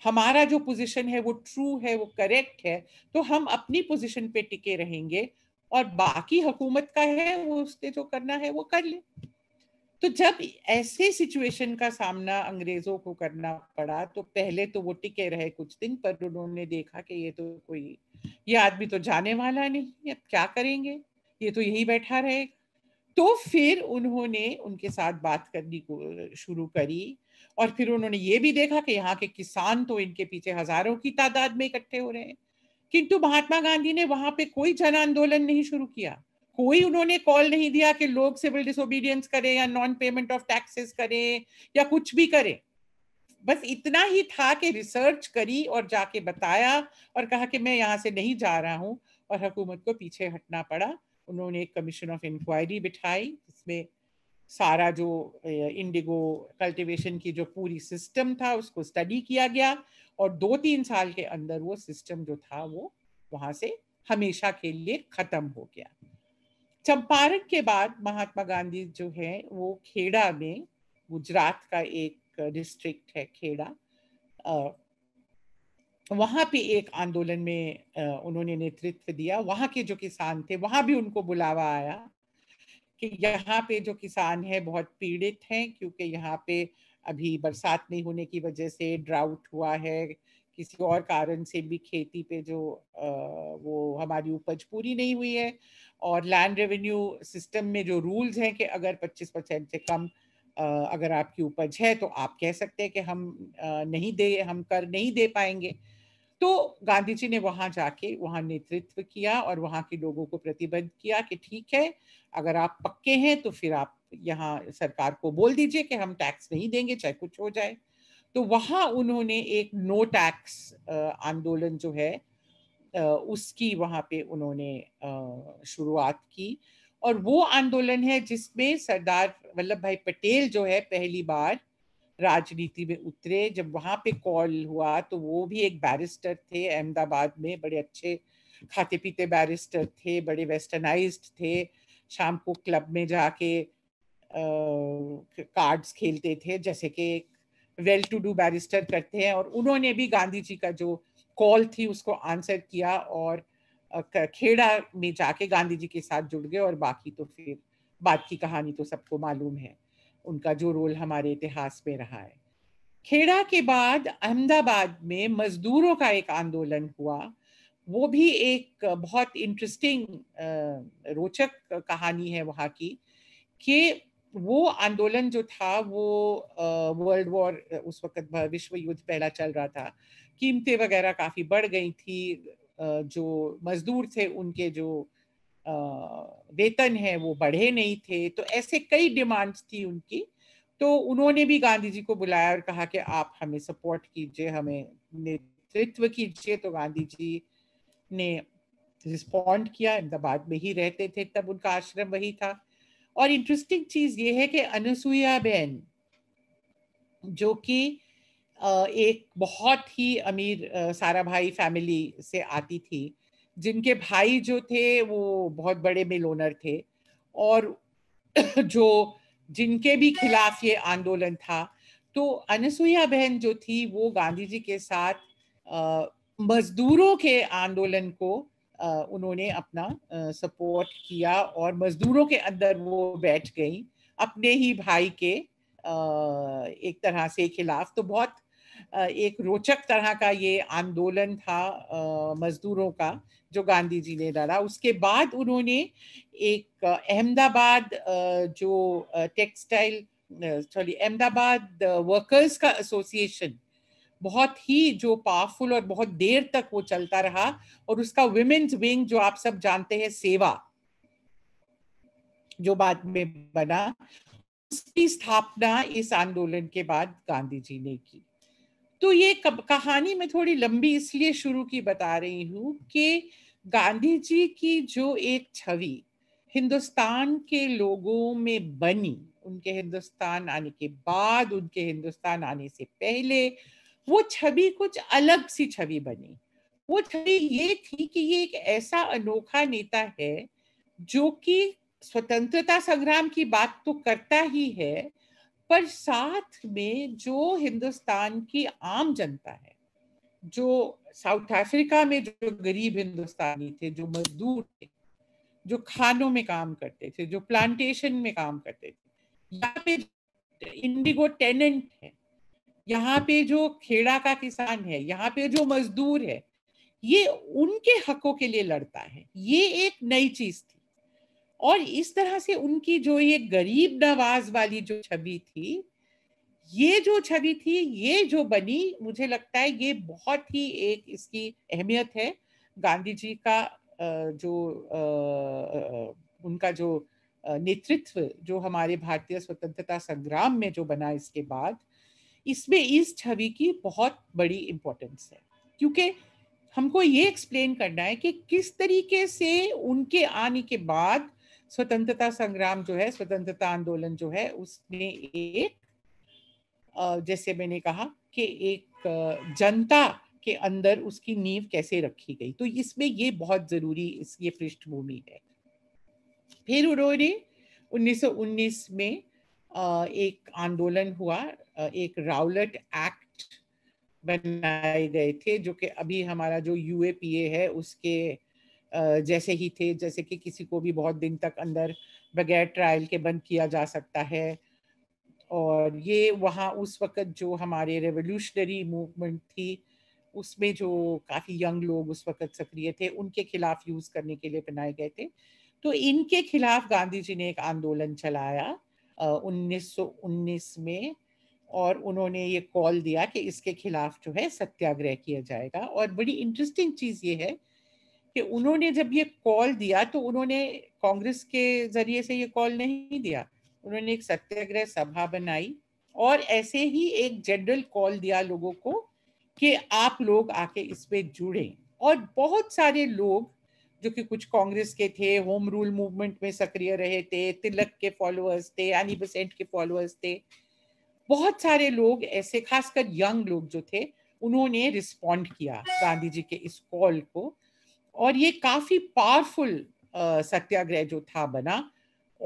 B: हमारा जो पोजीशन है वो ट्रू है वो करेक्ट है तो हम अपनी पोजीशन पे टिके रहेंगे और बाकी हुकूमत का है वो उसने जो करना है वो कर ले तो जब ऐसे सिचुएशन का सामना अंग्रेजों को करना पड़ा तो पहले तो वो टिके रहे कुछ दिन पर उन्होंने देखा कि ये तो कोई ये आदमी तो जाने वाला नहीं अब क्या करेंगे ये तो यही बैठा रहे तो फिर उन्होंने उनके साथ बात करनी को शुरू करी और फिर उन्होंने ये भी देखा कि यहाँ के किसान तो इनके पीछे हजारों की तादाद में इकट्ठे हो रहे हैं किंतु महात्मा गांधी ने वहां पे कोई जन आंदोलन नहीं शुरू किया कोई उन्होंने कॉल नहीं दिया कि लोग सिविल डिसोबीडियंस करें या नॉन पेमेंट ऑफ टैक्सेस करें या कुछ भी करें बस इतना ही था कि रिसर्च करी और जाके बताया और कहा कि मैं यहाँ से नहीं जा रहा हूँ और हुकूमत को पीछे हटना पड़ा उन्होंने एक कमीशन ऑफ इंक्वायरी बिठाई जिसमें सारा जो इंडिगो कल्टीवेशन की जो पूरी सिस्टम था उसको स्टडी किया गया और दो तीन साल के अंदर वो सिस्टम जो था वो वहाँ से हमेशा के लिए ख़त्म हो गया चंपारण के बाद महात्मा गांधी जो है वो खेड़ा में गुजरात का एक डिस्ट्रिक्ट है खेड़ा वहां पे एक आंदोलन में उन्होंने नेतृत्व दिया वहां के जो किसान थे वहां भी उनको बुलावा आया कि यहाँ पे जो किसान है बहुत पीड़ित हैं क्योंकि यहाँ पे अभी बरसात नहीं होने की वजह से ड्राउट हुआ है किसी और कारण से भी खेती पे जो आ, वो हमारी उपज पूरी नहीं हुई है और लैंड रेवेन्यू सिस्टम में जो रूल्स हैं कि अगर 25 परसेंट से कम आ, अगर आपकी उपज है तो आप कह सकते हैं कि हम आ, नहीं दे हम कर नहीं दे पाएंगे तो गांधी जी ने वहाँ जाके वहाँ नेतृत्व किया और वहाँ के लोगों को प्रतिबद्ध किया कि ठीक है अगर आप पक्के हैं तो फिर आप यहाँ सरकार को बोल दीजिए कि हम टैक्स नहीं देंगे चाहे कुछ हो जाए तो वहाँ उन्होंने एक नो टैक्स आंदोलन जो है उसकी वहाँ पे उन्होंने शुरुआत की और वो आंदोलन है जिसमें सरदार वल्लभ भाई पटेल जो है पहली बार राजनीति में उतरे जब वहाँ पे कॉल हुआ तो वो भी एक बैरिस्टर थे अहमदाबाद में बड़े अच्छे खाते पीते बैरिस्टर थे बड़े वेस्टर्नाइज्ड थे शाम को क्लब में जाके कार्ड्स खेलते थे जैसे कि एक वेल टू डू बैरिस्टर करते हैं और उन्होंने भी गांधी जी का जो कॉल थी उसको आंसर किया और खेड़ा में जाके गांधी जी के साथ जुड़ गए और बाकी तो फिर बात की कहानी तो सबको मालूम है उनका जो रोल हमारे इतिहास में रहा है खेड़ा के बाद अहमदाबाद में मजदूरों का एक आंदोलन हुआ वो भी एक बहुत इंटरेस्टिंग रोचक कहानी है वहाँ की कि वो आंदोलन जो था वो वर्ल्ड वॉर उस वक्त विश्व युद्ध पहला चल रहा था कीमतें वगैरह काफ़ी बढ़ गई थी जो मजदूर थे उनके जो वेतन है वो बढ़े नहीं थे तो ऐसे कई डिमांड्स थी उनकी तो उन्होंने भी गांधी जी को बुलाया और कहा कि आप हमें सपोर्ट कीजिए हमें नेतृत्व कीजिए तो गांधी जी ने रिस्पॉन्ड किया अहमदाबाद में ही रहते थे तब उनका आश्रम वही था और इंटरेस्टिंग चीज ये है कि अनसुईया बहन जो कि एक बहुत ही अमीर सारा भाई फैमिली से आती थी जिनके भाई जो थे वो बहुत बड़े मिल ओनर थे और जो जिनके भी खिलाफ ये आंदोलन था तो अनसुईया बहन जो थी वो गांधी जी के साथ मजदूरों के आंदोलन को उन्होंने अपना सपोर्ट किया और मजदूरों के अंदर वो बैठ गई अपने ही भाई के एक तरह से खिलाफ तो बहुत एक रोचक तरह का ये आंदोलन था मजदूरों का जो गांधी जी ने लड़ा उसके बाद उन्होंने एक अहमदाबाद जो टेक्सटाइल सॉरी अहमदाबाद वर्कर्स का एसोसिएशन बहुत ही जो पावरफुल और बहुत देर तक वो चलता रहा और उसका विमेन्स विंग जो आप सब जानते हैं सेवा जो बाद में बना उसकी स्थापना इस आंदोलन के बाद गांधी जी ने की तो ये कहानी में थोड़ी लंबी इसलिए शुरू की बता रही हूँ कि गांधी जी की जो एक छवि हिंदुस्तान के लोगों में बनी उनके हिंदुस्तान आने के बाद उनके हिंदुस्तान आने से पहले वो छवि कुछ अलग सी छवि बनी वो छवि ये थी कि ये एक ऐसा अनोखा नेता है जो कि स्वतंत्रता संग्राम की बात तो करता ही है पर साथ में जो हिंदुस्तान की आम जनता है जो साउथ अफ्रीका में जो गरीब हिंदुस्तानी थे जो मजदूर थे जो खानों में काम करते थे जो प्लांटेशन में काम करते थे यहाँ पे इंडिगो टेनेंट है यहाँ पे जो खेड़ा का किसान है यहाँ पे जो मजदूर है ये उनके हकों के लिए लड़ता है ये एक नई चीज थी और इस तरह से उनकी जो ये गरीब नवाज वाली जो छवि थी ये जो छवि थी ये जो बनी मुझे लगता है ये बहुत ही एक इसकी अहमियत है गांधी जी का जो उनका जो नेतृत्व जो हमारे भारतीय स्वतंत्रता संग्राम में जो बना इसके बाद इसमें इस छवि की बहुत बड़ी इंपॉर्टेंस है क्योंकि हमको ये एक्सप्लेन करना है कि किस तरीके से उनके आने के बाद स्वतंत्रता संग्राम जो है स्वतंत्रता आंदोलन जो है उसने एक जैसे मैंने कहा कि एक जनता के अंदर उसकी नींव कैसे रखी गई तो इसमें ये बहुत जरूरी इस ये पृष्ठभूमि है फिर उन्होंने 1919 में एक आंदोलन हुआ एक राउलट एक्ट बनाए गए थे जो कि अभी हमारा जो यू है उसके जैसे ही थे जैसे कि किसी को भी बहुत दिन तक अंदर बगैर ट्रायल के बंद किया जा सकता है और ये वहाँ उस वक़्त जो हमारे रेवोल्यूशनरी मूवमेंट थी उसमें जो काफ़ी यंग लोग उस वक़्त सक्रिय थे उनके खिलाफ यूज़ करने के लिए बनाए गए थे तो इनके खिलाफ गांधी जी ने एक आंदोलन चलाया उन्नीस में और उन्होंने ये कॉल दिया कि इसके खिलाफ जो है सत्याग्रह किया जाएगा और बड़ी इंटरेस्टिंग चीज़ ये है कि उन्होंने जब ये कॉल दिया तो उन्होंने कांग्रेस के जरिए से ये कॉल नहीं दिया उन्होंने एक सत्याग्रह सभा बनाई और ऐसे ही एक जनरल कॉल दिया लोगों को कि आप लोग आके इस पे जुड़े और बहुत सारे लोग जो कि कुछ कांग्रेस के थे होम रूल मूवमेंट में सक्रिय रहे थे तिलक के फॉलोअर्स थे यानी बसेंट के फॉलोअर्स थे बहुत सारे लोग ऐसे खासकर यंग लोग जो थे उन्होंने रिस्पॉन्ड किया गांधी जी के इस कॉल को और ये काफ़ी पावरफुल सत्याग्रह जो था बना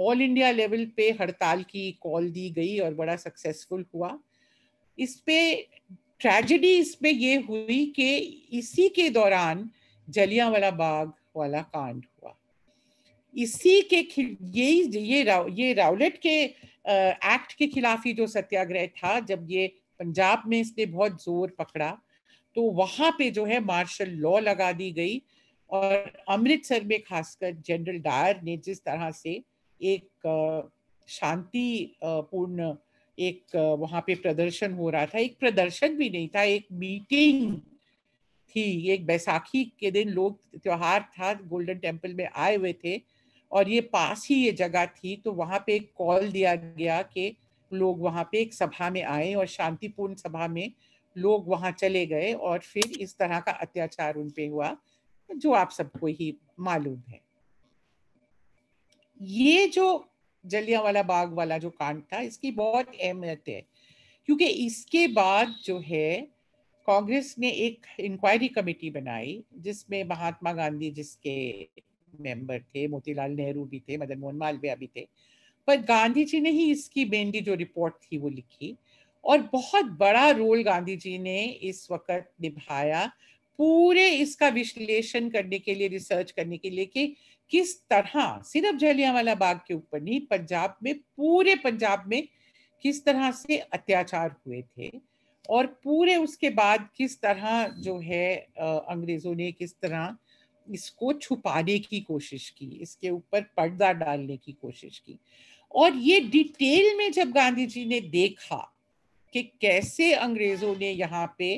B: ऑल इंडिया लेवल पे हड़ताल की कॉल दी गई और बड़ा सक्सेसफुल हुआ इस पे ट्रेजिडी इस पे ये हुई कि इसी के दौरान जलिया वाला बाग वाला कांड हुआ इसी के यही ये राव, ये रावलेट के एक्ट के खिलाफ ही जो सत्याग्रह था जब ये पंजाब में इसने बहुत जोर पकड़ा तो वहां पे जो है मार्शल लॉ लगा दी गई और अमृतसर में खासकर जनरल डायर ने जिस तरह से एक शांति पूर्ण एक वहां पे प्रदर्शन हो रहा था एक प्रदर्शन भी नहीं था एक मीटिंग थी एक बैसाखी के दिन लोग त्योहार था गोल्डन टेम्पल में आए हुए थे और ये पास ही ये जगह थी तो वहाँ पे एक कॉल दिया गया कि लोग वहाँ पे एक सभा में आए और शांतिपूर्ण सभा में लोग वहाँ चले गए और फिर इस तरह का अत्याचार उन पे हुआ जो आप सबको ही मालूम है ये जो वाला बाग वाला जो कांड था इसकी बहुत अहमियत है क्योंकि इसके बाद जो है कांग्रेस ने एक इंक्वायरी कमेटी बनाई जिसमें महात्मा गांधी जिसके मेंबर थे मोतीलाल नेहरू भी थे मदन मोहन मालवीय भी थे पर गांधी जी ने ही इसकी मेनली जो रिपोर्ट थी वो लिखी और बहुत बड़ा रोल गांधी जी ने इस वक्त निभाया पूरे इसका विश्लेषण करने के लिए रिसर्च करने के लिए कि किस तरह सिर्फ जलियांवाला बाग के ऊपर नहीं पंजाब में पूरे पंजाब में किस तरह से अत्याचार हुए थे और पूरे उसके बाद किस तरह जो है अंग्रेजों ने किस तरह इसको छुपाने की कोशिश की इसके ऊपर पर्दा डालने की कोशिश की और ये डिटेल में जब गांधी जी ने देखा कि कैसे अंग्रेजों ने यहाँ पे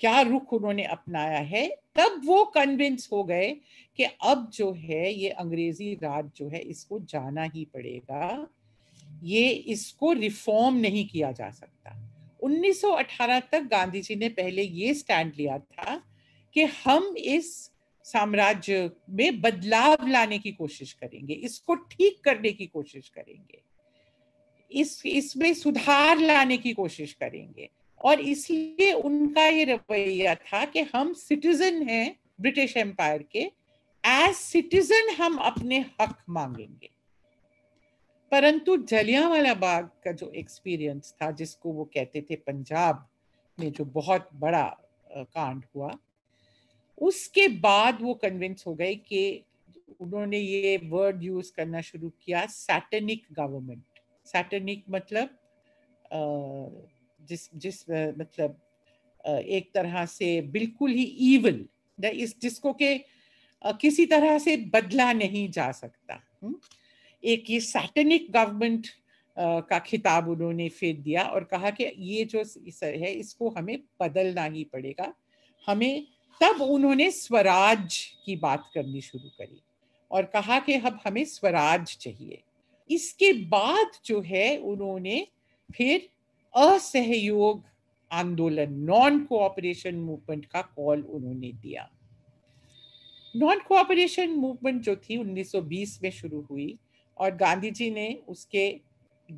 B: क्या रुख उन्होंने अपनाया है तब वो कन्विंस हो गए कि अब जो है ये अंग्रेजी राज जो है इसको जाना ही पड़ेगा ये इसको रिफॉर्म नहीं किया जा सकता 1918 तक गांधी जी ने पहले ये स्टैंड लिया था कि हम इस साम्राज्य में बदलाव लाने की कोशिश करेंगे इसको ठीक करने की कोशिश करेंगे इस इसमें सुधार लाने की कोशिश करेंगे और इसलिए उनका ये रवैया था कि हम सिटीजन हैं ब्रिटिश एम्पायर के एज सिटीजन हम अपने हक मांगेंगे परंतु जलियांवाला बाग का जो एक्सपीरियंस था जिसको वो कहते थे पंजाब में जो बहुत बड़ा कांड हुआ उसके बाद वो कन्विंस हो गए कि उन्होंने ये वर्ड यूज करना शुरू किया सैटनिक गवर्नमेंट सैटनिक मतलब जिस जिस मतलब एक तरह से बिल्कुल ही ईवल इस जिसको के किसी तरह से बदला नहीं जा सकता एक ये सैटनिक गवर्नमेंट का खिताब उन्होंने फिर दिया और कहा कि ये जो है इसको हमें बदलना ही पड़ेगा हमें तब उन्होंने स्वराज की बात करनी शुरू करी और कहा कि अब हमें स्वराज चाहिए इसके बाद जो है उन्होंने फिर असहयोग आंदोलन नॉन कोऑपरेशन मूवमेंट का कॉल उन्होंने दिया नॉन कोऑपरेशन मूवमेंट जो थी 1920 में शुरू हुई और गांधी जी ने उसके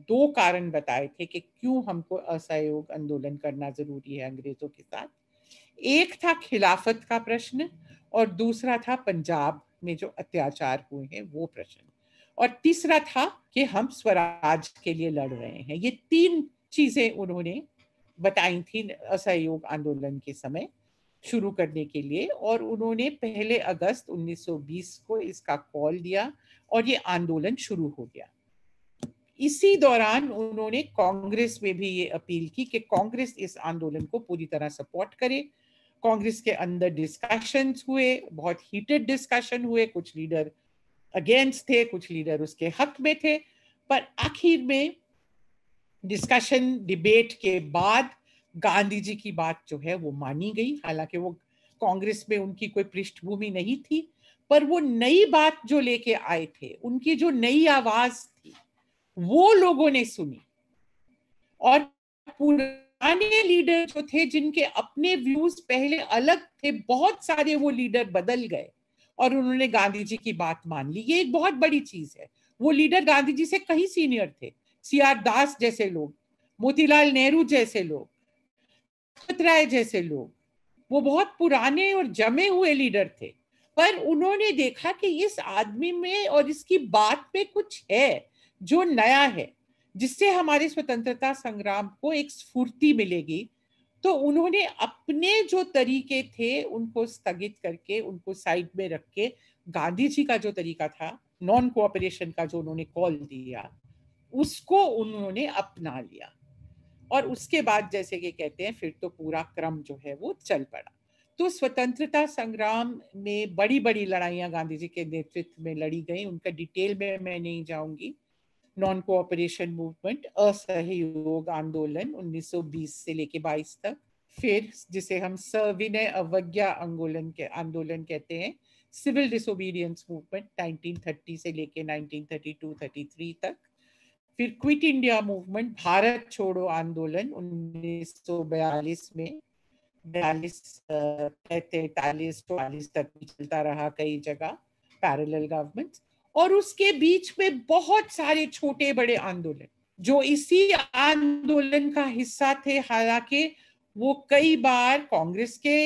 B: दो कारण बताए थे कि क्यों हमको असहयोग आंदोलन करना जरूरी है अंग्रेजों के साथ एक था खिलाफत का प्रश्न और दूसरा था पंजाब में जो अत्याचार हुए हैं वो प्रश्न और तीसरा था कि हम स्वराज के लिए लड़ रहे हैं ये तीन चीजें उन्होंने बताई थी असहयोग आंदोलन के समय शुरू करने के लिए और उन्होंने पहले अगस्त 1920 को इसका कॉल दिया और ये आंदोलन शुरू हो गया इसी दौरान उन्होंने कांग्रेस में भी ये अपील की कि कांग्रेस इस आंदोलन को पूरी तरह सपोर्ट करे कांग्रेस के अंदर डिस्कशन हुए बहुत हीटेड डिस्कशन हुए कुछ लीडर अगेंस्ट थे कुछ लीडर उसके हक में थे पर आखिर में डिस्कशन डिबेट के बाद गांधी जी की बात जो है वो मानी गई हालांकि वो कांग्रेस में उनकी कोई पृष्ठभूमि नहीं थी पर वो नई बात जो लेके आए थे उनकी जो नई आवाज थी वो लोगों ने सुनी और पूरा पुराने लीडर जो थे जिनके अपने व्यूज पहले अलग थे बहुत सारे वो लीडर बदल गए और उन्होंने गांधी जी की बात मान ली ये एक बहुत बड़ी चीज है वो लीडर गांधी जी से कहीं सीनियर थे सी आर दास जैसे लोग मोतीलाल नेहरू जैसे लोग राय जैसे लोग वो बहुत पुराने और जमे हुए लीडर थे पर उन्होंने देखा कि इस आदमी में और इसकी बात पे कुछ है जो नया है जिससे हमारे स्वतंत्रता संग्राम को एक स्फूर्ति मिलेगी तो उन्होंने अपने जो तरीके थे उनको स्थगित करके उनको साइड में रख के गांधी जी का जो तरीका था नॉन कोऑपरेशन का जो उन्होंने कॉल दिया उसको उन्होंने अपना लिया और उसके बाद जैसे कि कहते हैं फिर तो पूरा क्रम जो है वो चल पड़ा तो स्वतंत्रता संग्राम में बड़ी बड़ी लड़ाइयाँ गांधी जी के नेतृत्व में लड़ी गई उनका डिटेल में मैं नहीं जाऊंगी नॉन कोऑपरेशन मूवमेंट असहयोग आंदोलन 1920 से लेके 22 तक फिर जिसे हम सविनय अवज्ञा आंदोलन के आंदोलन कहते हैं सिविल डिसोबीडियंस मूवमेंट 1930 से लेके 1932-33 तक फिर क्विट इंडिया मूवमेंट भारत छोड़ो आंदोलन 1942 में बयालीस तैतालीस चौवालीस तक भी चलता रहा कई जगह पैरेलल गवर्नमेंट्स और उसके बीच में बहुत सारे छोटे बड़े आंदोलन जो इसी आंदोलन का हिस्सा थे हालांकि वो कई बार कांग्रेस के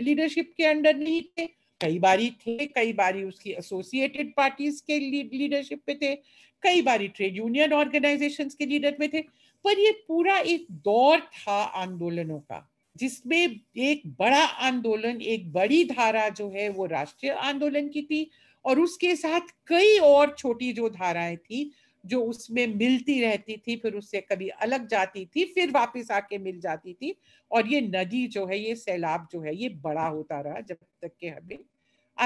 B: लीडरशिप के अंडर नहीं थे कई बारी थे कई बारी उसकी एसोसिएटेड पार्टीज के लीडरशिप पे थे कई बारी ट्रेड यूनियन ऑर्गेनाइजेशंस के लीडर में थे पर ये पूरा एक दौर था आंदोलनों का जिसमें एक बड़ा आंदोलन एक बड़ी धारा जो है वो राष्ट्रीय आंदोलन की थी और उसके साथ कई और छोटी जो धाराएं थी जो उसमें मिलती रहती थी फिर उससे कभी अलग जाती थी फिर वापस आके मिल जाती थी और ये नदी जो है ये सैलाब जो है ये बड़ा होता रहा जब तक कि हमें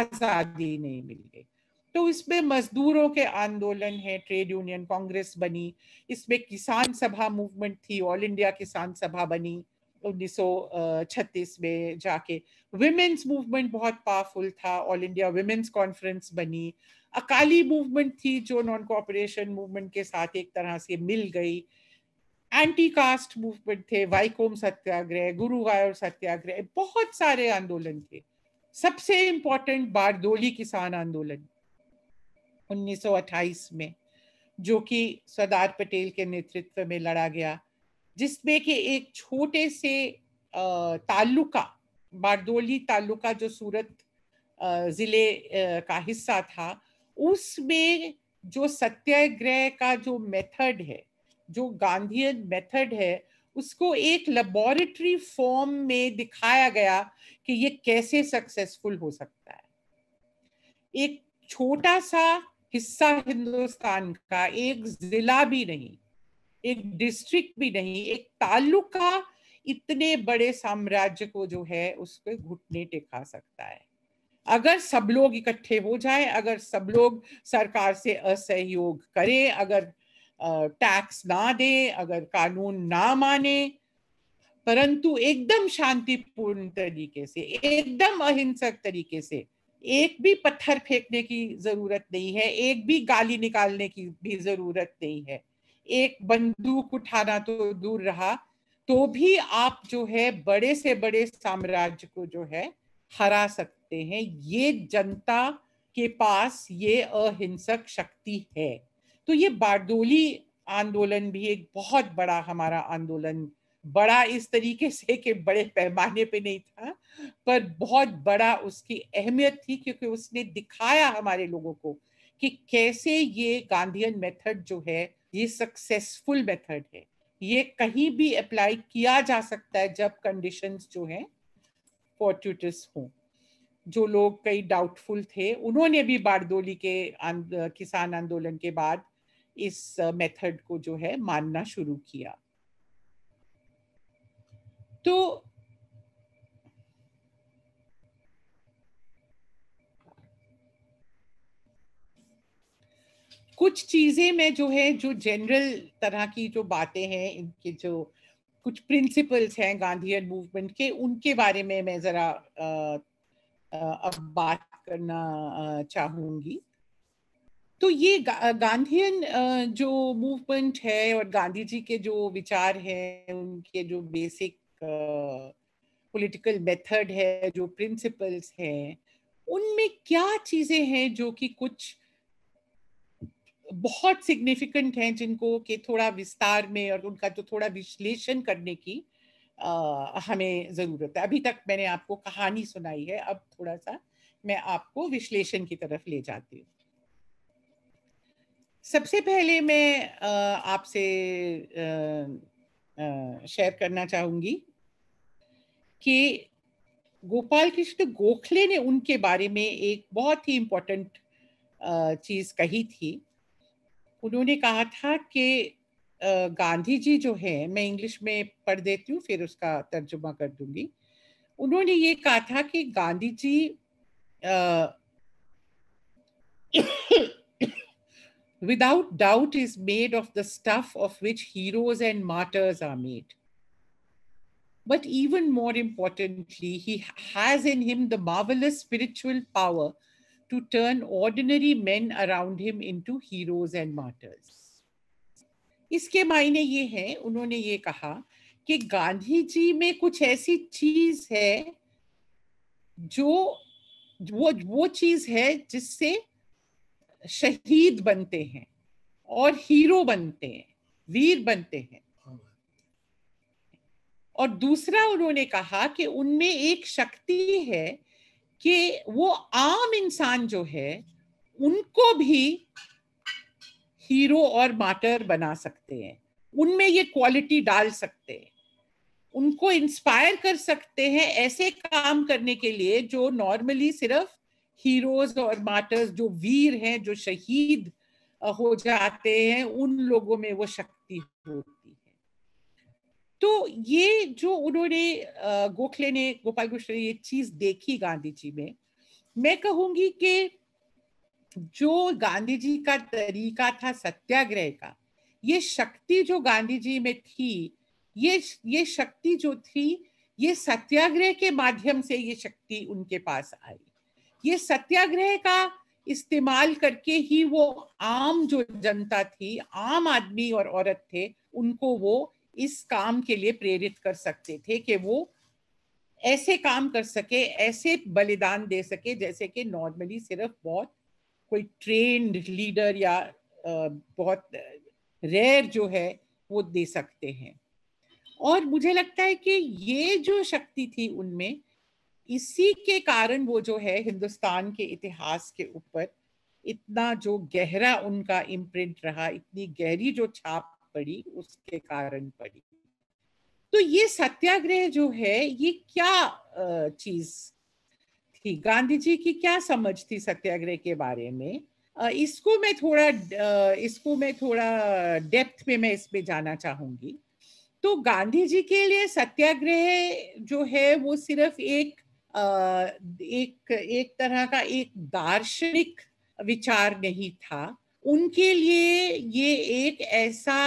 B: आज़ादी नहीं मिल गई तो इसमें मजदूरों के आंदोलन है ट्रेड यूनियन कांग्रेस बनी इसमें किसान सभा मूवमेंट थी ऑल इंडिया किसान सभा बनी 1936 में जाके विमेंस मूवमेंट बहुत पावरफुल था ऑल इंडिया विमेंस कॉन्फ्रेंस बनी अकाली मूवमेंट थी जो नॉन कोऑपरेशन मूवमेंट के साथ एक तरह से मिल गई एंटी कास्ट मूवमेंट थे वाइकोम सत्याग्रह गुरु और सत्याग्रह बहुत सारे आंदोलन थे सबसे इंपॉर्टेंट बारदोली किसान आंदोलन 1928 में जो कि सरदार पटेल के नेतृत्व में लड़ा गया जिसमें कि एक छोटे से ताल्लुका बारदोली ताल्लुका जो सूरत ज़िले का हिस्सा था उसमें जो सत्याग्रह का जो मेथड है जो गांधीयन मेथड है उसको एक लेबोरेटरी फॉर्म में दिखाया गया कि ये कैसे सक्सेसफुल हो सकता है एक छोटा सा हिस्सा हिंदुस्तान का एक जिला भी नहीं एक डिस्ट्रिक्ट भी नहीं एक तालुका इतने बड़े साम्राज्य को जो है उसके घुटने टेका सकता है अगर सब लोग इकट्ठे हो जाए अगर सब लोग सरकार से असहयोग करें अगर टैक्स ना दे अगर कानून ना माने परंतु एकदम शांतिपूर्ण तरीके से एकदम अहिंसक तरीके से एक भी पत्थर फेंकने की जरूरत नहीं है एक भी गाली निकालने की भी जरूरत नहीं है एक बंदूक उठाना तो दूर रहा तो भी आप जो है बड़े से बड़े साम्राज्य को जो है हरा सकते हैं ये जनता के पास ये अहिंसक शक्ति है तो ये बारडोली आंदोलन भी एक बहुत बड़ा हमारा आंदोलन बड़ा इस तरीके से कि बड़े पैमाने पे नहीं था पर बहुत बड़ा उसकी अहमियत थी क्योंकि उसने दिखाया हमारे लोगों को कि कैसे ये गांधीयन मेथड जो है ये सक्सेसफुल मेथड है ये कहीं भी अप्लाई किया जा सकता है जब कंडीशंस जो हैं फॉर्चुटस हो जो लोग कई डाउटफुल थे उन्होंने भी बारदोली के आंद, किसान आंदोलन के बाद इस मेथड uh, को जो है मानना शुरू किया तो कुछ चीजें मैं जो है जो जनरल तरह की जो बातें हैं इनके जो कुछ प्रिंसिपल्स हैं गांधी मूवमेंट के उनके बारे में मैं जरा अब बात करना चाहूंगी तो ये गा, गांधीयन जो मूवमेंट है और गांधी जी के जो विचार हैं उनके जो बेसिक पॉलिटिकल मेथड है जो प्रिंसिपल्स हैं उनमें क्या चीजें हैं जो कि कुछ बहुत सिग्निफिकेंट हैं जिनको के थोड़ा विस्तार में और उनका जो थोड़ा विश्लेषण करने की आ, हमें ज़रूरत है अभी तक मैंने आपको कहानी सुनाई है अब थोड़ा सा मैं आपको विश्लेषण की तरफ ले जाती हूँ सबसे पहले मैं आपसे शेयर करना चाहूंगी कि गोपाल कृष्ण गोखले ने उनके बारे में एक बहुत ही इम्पोर्टेंट चीज़ कही थी उन्होंने कहा था कि गांधी जी जो है मैं इंग्लिश में पढ़ देती हूँ फिर उसका तर्जुमा कर दूंगी उन्होंने ये कहा था कि Gandhi ji without doubt is made of the stuff of which heroes and martyrs are made but even more importantly he has in him the marvellous spiritual power to turn ordinary men around him into heroes and martyrs. इसके मायने ये हैं उन्होंने ये कहा कि गांधी जी में कुछ ऐसी चीज है जो वो वो चीज है जिससे शहीद बनते हैं और हीरो बनते हैं वीर बनते हैं और दूसरा उन्होंने कहा कि उनमें एक शक्ति है कि वो आम इंसान जो है उनको भी हीरो और मार्टर बना सकते हैं उनमें ये क्वालिटी डाल सकते हैं उनको इंस्पायर कर सकते हैं ऐसे काम करने के लिए जो नॉर्मली सिर्फ हीरोज और मार्टर्स जो वीर हैं जो शहीद हो जाते हैं उन लोगों में वो शक्ति होती तो ये जो उन्होंने गोखले ने गोपाल कृष्ण ने ये चीज देखी गांधी जी में मैं कहूंगी कि जो गांधी जी का तरीका था सत्याग्रह का ये शक्ति जो गांधी जी में थी ये ये शक्ति जो थी ये सत्याग्रह के माध्यम से ये शक्ति उनके पास आई ये सत्याग्रह का इस्तेमाल करके ही वो आम जो जनता थी आम आदमी और औरत थे उनको वो इस काम के लिए प्रेरित कर सकते थे कि वो ऐसे काम कर सके ऐसे बलिदान दे सके जैसे कि नॉर्मली सिर्फ बहुत कोई ट्रेन्ड लीडर या बहुत रेयर जो है वो दे सकते हैं और मुझे लगता है कि ये जो शक्ति थी उनमें इसी के कारण वो जो है हिंदुस्तान के इतिहास के ऊपर इतना जो गहरा उनका इम्प्रिंट रहा इतनी गहरी जो छाप पड़ी उसके कारण पड़ी तो ये सत्याग्रह जो है ये क्या चीज थी गांधी जी की क्या समझ थी सत्याग्रह के बारे में इसको मैं थोड़ा इसको मैं थोड़ा डेप्थ में मैं इसमें जाना चाहूंगी तो गांधी जी के लिए सत्याग्रह जो है वो सिर्फ एक एक एक तरह का एक दार्शनिक विचार नहीं था उनके लिए ये एक ऐसा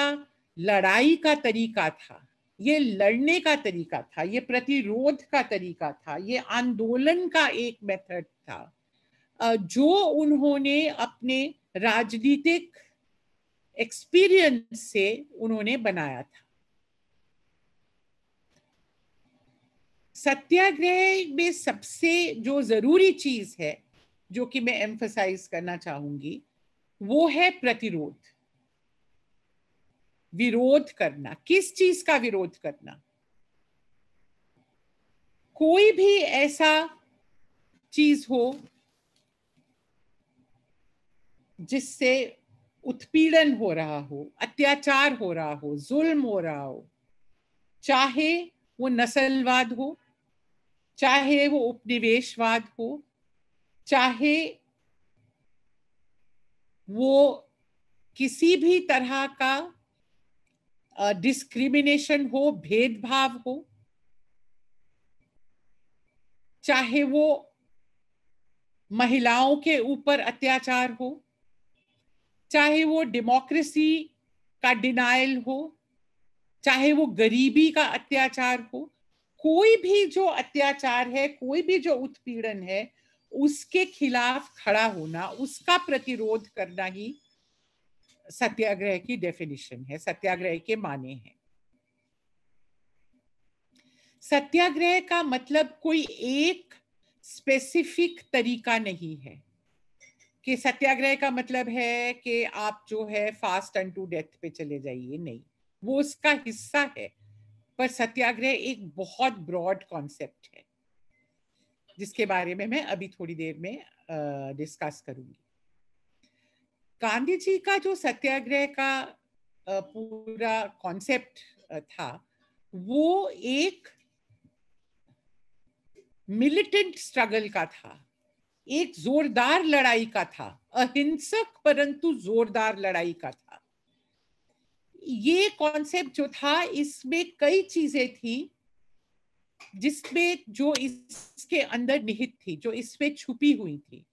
B: लड़ाई का तरीका था ये लड़ने का तरीका था ये प्रतिरोध का तरीका था ये आंदोलन का एक मेथड था जो उन्होंने अपने राजनीतिक एक्सपीरियंस से उन्होंने बनाया था सत्याग्रह में सबसे जो जरूरी चीज है जो कि मैं एम्फोसाइज करना चाहूंगी वो है प्रतिरोध विरोध करना किस चीज का विरोध करना कोई भी ऐसा चीज हो जिससे उत्पीड़न हो रहा हो अत्याचार हो रहा हो जुल्म हो रहा हो चाहे वो नस्लवाद हो चाहे वो उपनिवेशवाद हो चाहे वो किसी भी तरह का डिस्क्रिमिनेशन हो भेदभाव हो चाहे वो महिलाओं के ऊपर अत्याचार हो चाहे वो डेमोक्रेसी का डिनाइल हो चाहे वो गरीबी का अत्याचार हो कोई भी जो अत्याचार है कोई भी जो उत्पीड़न है उसके खिलाफ खड़ा होना उसका प्रतिरोध करना ही सत्याग्रह की डेफिनेशन है सत्याग्रह के माने हैं सत्याग्रह का मतलब कोई एक स्पेसिफिक तरीका नहीं है कि सत्याग्रह का मतलब है कि आप जो है फास्ट एंड टू डेथ पे चले जाइए नहीं वो उसका हिस्सा है पर सत्याग्रह एक बहुत ब्रॉड कॉन्सेप्ट है जिसके बारे में मैं अभी थोड़ी देर में डिस्कस करूंगी गांधी जी का जो सत्याग्रह का पूरा कॉन्सेप्ट था वो एक मिलिटेंट स्ट्रगल का था एक जोरदार लड़ाई का था अहिंसक परंतु जोरदार लड़ाई का था ये कॉन्सेप्ट जो था इसमें कई चीजें थी जिसमें जो इसके अंदर निहित थी जो इसमें छुपी हुई थी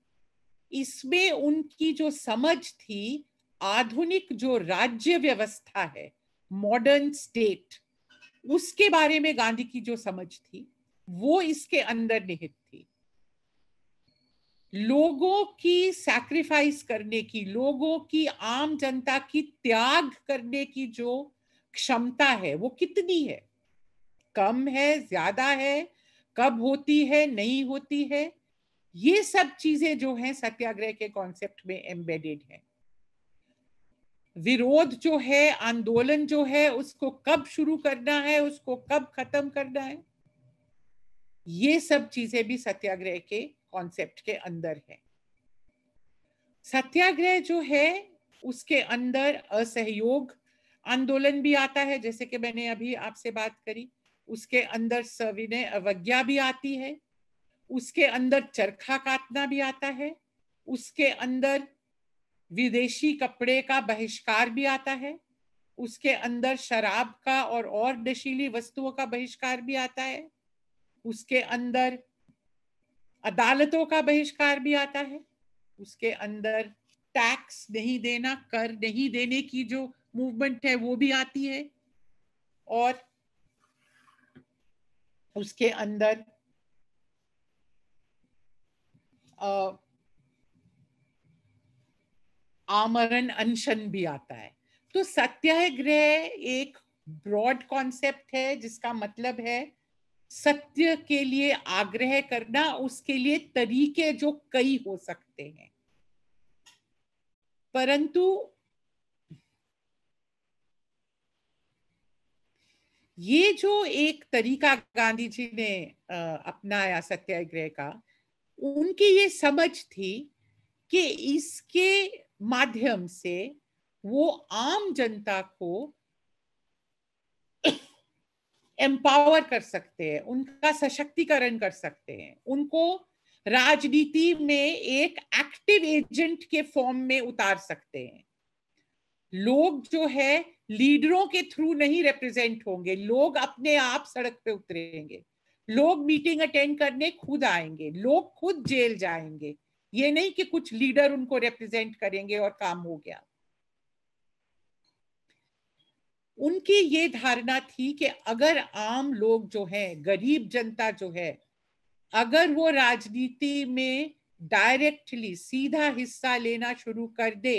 B: इसमें उनकी जो समझ थी आधुनिक जो राज्य व्यवस्था है मॉडर्न स्टेट उसके बारे में गांधी की जो समझ थी वो इसके अंदर निहित थी लोगों की सैक्रिफाइस करने की लोगों की आम जनता की त्याग करने की जो क्षमता है वो कितनी है कम है ज्यादा है कब होती है नहीं होती है ये सब चीजें जो हैं सत्याग्रह के कॉन्सेप्ट में एम्बेडेड है विरोध जो है आंदोलन जो है उसको कब शुरू करना है उसको कब खत्म करना है ये सब चीजें भी सत्याग्रह के कॉन्सेप्ट के अंदर है सत्याग्रह जो है उसके अंदर असहयोग आंदोलन भी आता है जैसे कि मैंने अभी आपसे बात करी उसके अंदर सविनय अवज्ञा भी आती है उसके अंदर चरखा काटना भी आता है उसके अंदर विदेशी कपड़े का बहिष्कार भी आता है उसके अंदर शराब का और और नशीली वस्तुओं का बहिष्कार भी आता है उसके अंदर अदालतों का बहिष्कार भी आता है उसके अंदर टैक्स नहीं देना कर नहीं देने की जो मूवमेंट है वो भी आती है और उसके अंदर आमरण अनशन भी आता है तो सत्याग्रह एक ब्रॉड कॉन्सेप्ट है जिसका मतलब है सत्य के लिए आग्रह करना उसके लिए तरीके जो कई हो सकते हैं परंतु ये जो एक तरीका गांधी जी ने अपनाया सत्याग्रह का उनकी ये समझ थी कि इसके माध्यम से वो आम जनता को एम्पावर कर सकते हैं उनका सशक्तिकरण कर सकते हैं उनको राजनीति में एक एक्टिव एजेंट के फॉर्म में उतार सकते हैं लोग जो है लीडरों के थ्रू नहीं रिप्रेजेंट होंगे लोग अपने आप सड़क पे उतरेंगे लोग मीटिंग अटेंड करने खुद आएंगे लोग खुद जेल जाएंगे ये नहीं कि कुछ लीडर उनको रिप्रेजेंट करेंगे और काम हो गया उनकी ये धारणा थी कि अगर आम लोग जो हैं गरीब जनता जो है अगर वो राजनीति में डायरेक्टली सीधा हिस्सा लेना शुरू कर दे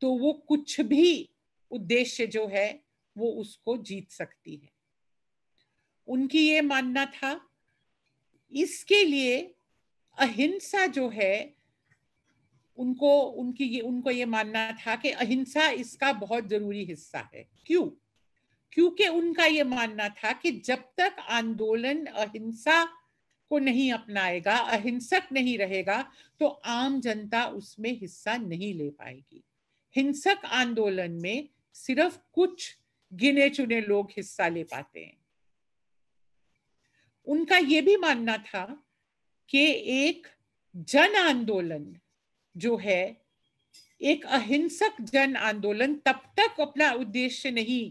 B: तो वो कुछ भी उद्देश्य जो है वो उसको जीत सकती है उनकी ये मानना था इसके लिए अहिंसा जो है उनको उनकी ये उनको ये मानना था कि अहिंसा इसका बहुत जरूरी हिस्सा है क्यों क्योंकि उनका ये मानना था कि जब तक आंदोलन अहिंसा को नहीं अपनाएगा अहिंसक नहीं रहेगा तो आम जनता उसमें हिस्सा नहीं ले पाएगी हिंसक आंदोलन में सिर्फ कुछ गिने चुने लोग हिस्सा ले पाते हैं उनका यह भी मानना था कि एक जन आंदोलन जो है एक अहिंसक जन आंदोलन तब तक अपना उद्देश्य नहीं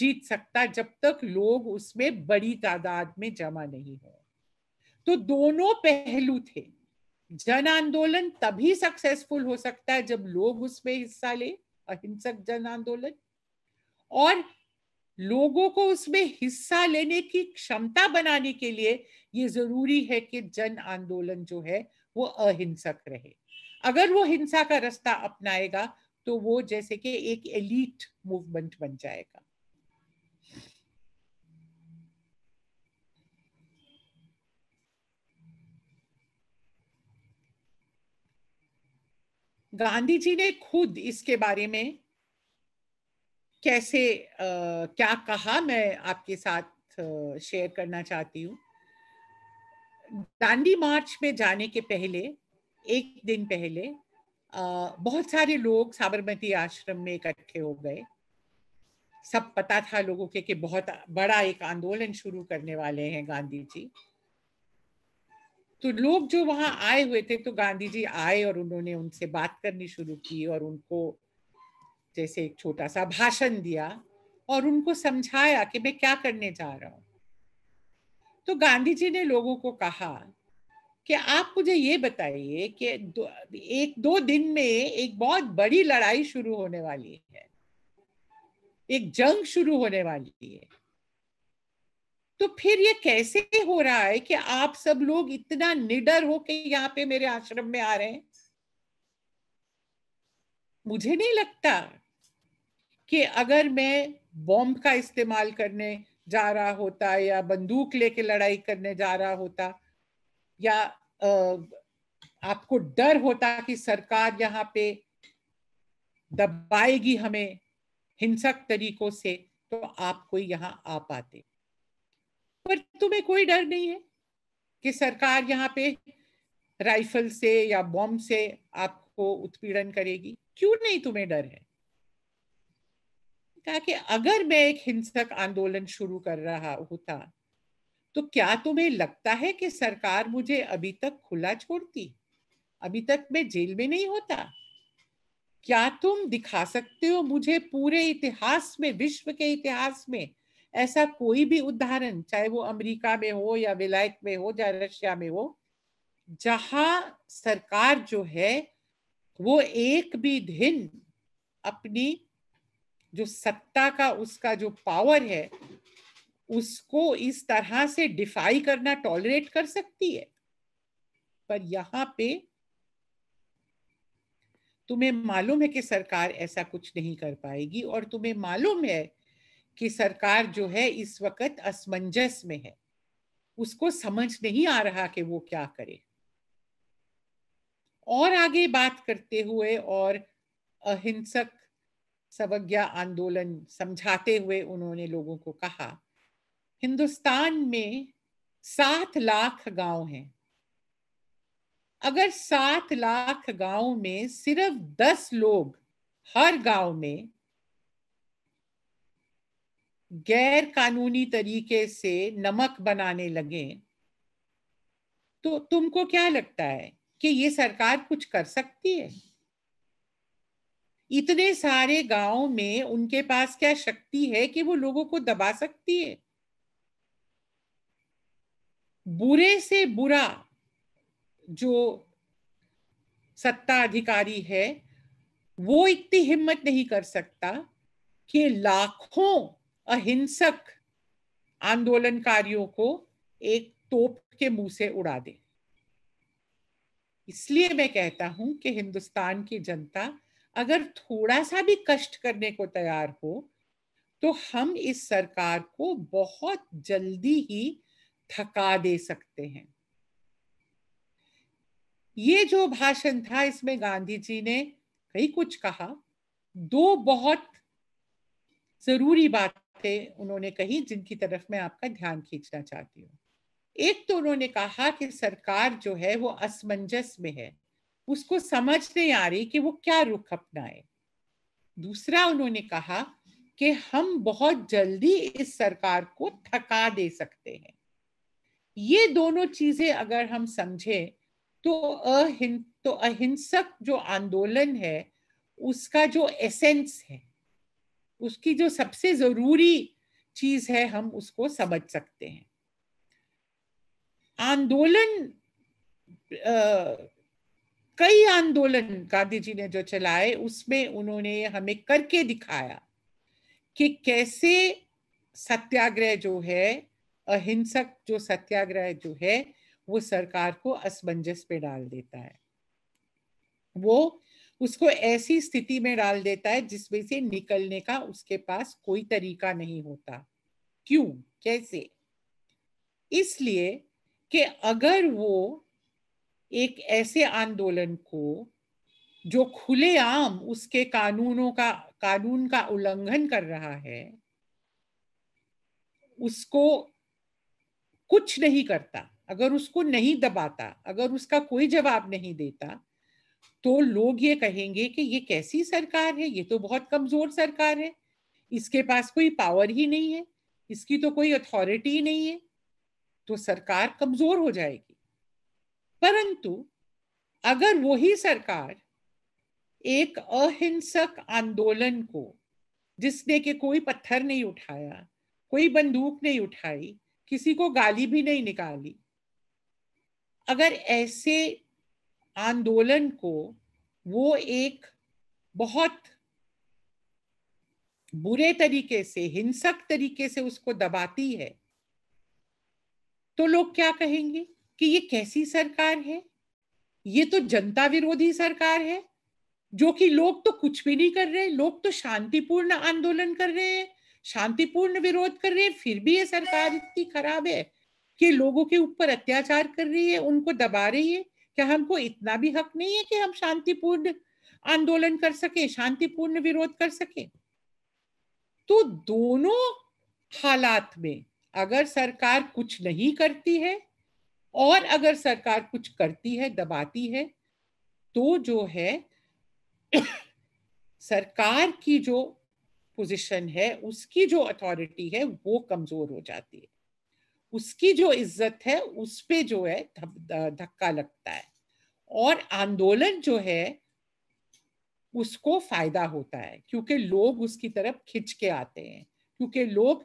B: जीत सकता जब तक लोग उसमें बड़ी तादाद में जमा नहीं हो तो दोनों पहलू थे जन आंदोलन तभी सक्सेसफुल हो सकता है जब लोग उसमें हिस्सा ले अहिंसक जन आंदोलन और लोगों को उसमें हिस्सा लेने की क्षमता बनाने के लिए ये जरूरी है कि जन आंदोलन जो है वो अहिंसक रहे अगर वो हिंसा का रास्ता अपनाएगा तो वो जैसे कि एक एलिट मूवमेंट बन जाएगा गांधी जी ने खुद इसके बारे में कैसे आ, क्या कहा मैं आपके साथ शेयर करना चाहती हूँ दांडी मार्च में जाने के पहले एक दिन पहले आ, बहुत सारे लोग साबरमती आश्रम में इकट्ठे हो गए सब पता था लोगों के कि बहुत बड़ा एक आंदोलन शुरू करने वाले हैं गांधी जी तो लोग जो वहां आए हुए थे तो गांधी जी आए और उन्होंने उनसे बात करनी शुरू की और उनको जैसे एक छोटा सा भाषण दिया और उनको समझाया कि मैं क्या करने जा रहा हूं तो गांधी जी ने लोगों को कहा कि आप मुझे ये बताइए कि एक दो दिन में एक बहुत बड़ी लड़ाई शुरू होने वाली है एक जंग शुरू होने वाली है तो फिर ये कैसे हो रहा है कि आप सब लोग इतना निडर हो के यहाँ पे मेरे आश्रम में आ रहे हैं मुझे नहीं लगता कि अगर मैं बॉम्ब का इस्तेमाल करने जा रहा होता या बंदूक लेके लड़ाई करने जा रहा होता या आ, आपको डर होता कि सरकार यहाँ पे दबाएगी हमें हिंसक तरीकों से तो आप कोई यहाँ आ पाते पर तुम्हें कोई डर नहीं है कि सरकार यहाँ पे राइफल से या बॉम्ब से आपको उत्पीड़न करेगी क्यों नहीं तुम्हें डर है कहा कि अगर मैं एक हिंसक आंदोलन शुरू कर रहा होता तो क्या तुम्हें लगता है कि सरकार मुझे अभी तक खुला छोड़ती अभी तक मैं जेल में नहीं होता क्या तुम दिखा सकते हो मुझे पूरे इतिहास में विश्व के इतिहास में ऐसा कोई भी उदाहरण चाहे वो अमेरिका में हो या विलायत में हो या रशिया में हो जहां सरकार जो है वो एक भी दिन अपनी जो सत्ता का उसका जो पावर है उसको इस तरह से डिफाई करना टॉलरेट कर सकती है पर यहां पे तुम्हें मालूम है कि सरकार ऐसा कुछ नहीं कर पाएगी और तुम्हें मालूम है कि सरकार जो है इस वक्त असमंजस में है उसको समझ नहीं आ रहा कि वो क्या करे और आगे बात करते हुए और अहिंसक सवज्ञा आंदोलन समझाते हुए उन्होंने लोगों को कहा हिंदुस्तान में सात लाख गांव हैं अगर सात लाख गांव में सिर्फ दस लोग हर गांव में गैर कानूनी तरीके से नमक बनाने लगे तो तुमको क्या लगता है कि ये सरकार कुछ कर सकती है इतने सारे गांव में उनके पास क्या शक्ति है कि वो लोगों को दबा सकती है बुरे से बुरा जो सत्ता अधिकारी है वो इतनी हिम्मत नहीं कर सकता कि लाखों अहिंसक आंदोलनकारियों को एक तोप के मुंह से उड़ा दे इसलिए मैं कहता हूं कि हिंदुस्तान की जनता अगर थोड़ा सा भी कष्ट करने को तैयार हो तो हम इस सरकार को बहुत जल्दी ही थका दे सकते हैं ये जो भाषण था इसमें गांधी जी ने कई कुछ कहा दो बहुत जरूरी बात बातें उन्होंने कही जिनकी तरफ मैं आपका ध्यान खींचना चाहती हूँ एक तो उन्होंने कहा कि सरकार जो है वो असमंजस में है उसको समझ नहीं आ रही कि वो क्या रुख अपनाए दूसरा उन्होंने कहा कि हम बहुत जल्दी इस सरकार को थका दे सकते हैं ये दोनों चीजें अगर हम समझे तो अहिं तो अहिंसक जो आंदोलन है उसका जो एसेंस है उसकी जो सबसे जरूरी चीज है हम उसको समझ सकते हैं आंदोलन आ, कई आंदोलन गांधी जी ने जो चलाए उसमें उन्होंने हमें करके दिखाया कि कैसे सत्याग्रह जो है अहिंसक जो सत्याग्रह जो है वो सरकार को असमंजस पे डाल देता है वो उसको ऐसी स्थिति में डाल देता है जिसमें से निकलने का उसके पास कोई तरीका नहीं होता क्यों कैसे इसलिए कि अगर वो एक ऐसे आंदोलन को जो खुलेआम उसके कानूनों का कानून का उल्लंघन कर रहा है उसको कुछ नहीं करता अगर उसको नहीं दबाता अगर उसका कोई जवाब नहीं देता तो लोग ये कहेंगे कि ये कैसी सरकार है ये तो बहुत कमजोर सरकार है इसके पास कोई पावर ही नहीं है इसकी तो कोई अथॉरिटी नहीं है तो सरकार कमजोर हो जाएगी परंतु अगर वही सरकार एक अहिंसक आंदोलन को जिसने के कोई पत्थर नहीं उठाया कोई बंदूक नहीं उठाई किसी को गाली भी नहीं निकाली अगर ऐसे आंदोलन को वो एक बहुत बुरे तरीके से हिंसक तरीके से उसको दबाती है तो लोग क्या कहेंगे कि ये कैसी सरकार है ये तो जनता विरोधी सरकार है जो कि लोग तो कुछ भी नहीं कर रहे लोग तो शांतिपूर्ण आंदोलन कर रहे हैं शांतिपूर्ण विरोध कर रहे हैं फिर भी ये सरकार इतनी खराब है कि लोगों के ऊपर अत्याचार कर रही है उनको दबा रही है क्या हमको इतना भी हक नहीं है कि हम शांतिपूर्ण आंदोलन कर सके शांतिपूर्ण विरोध कर सके तो दोनों हालात में अगर सरकार कुछ नहीं करती है और अगर सरकार कुछ करती है दबाती है तो जो है सरकार की जो पोजीशन है उसकी जो अथॉरिटी है वो कमजोर हो जाती है उसकी जो इज्जत है उस पर जो है धक्का लगता है और आंदोलन जो है उसको फायदा होता है क्योंकि लोग उसकी तरफ खिंच के आते हैं क्योंकि लोग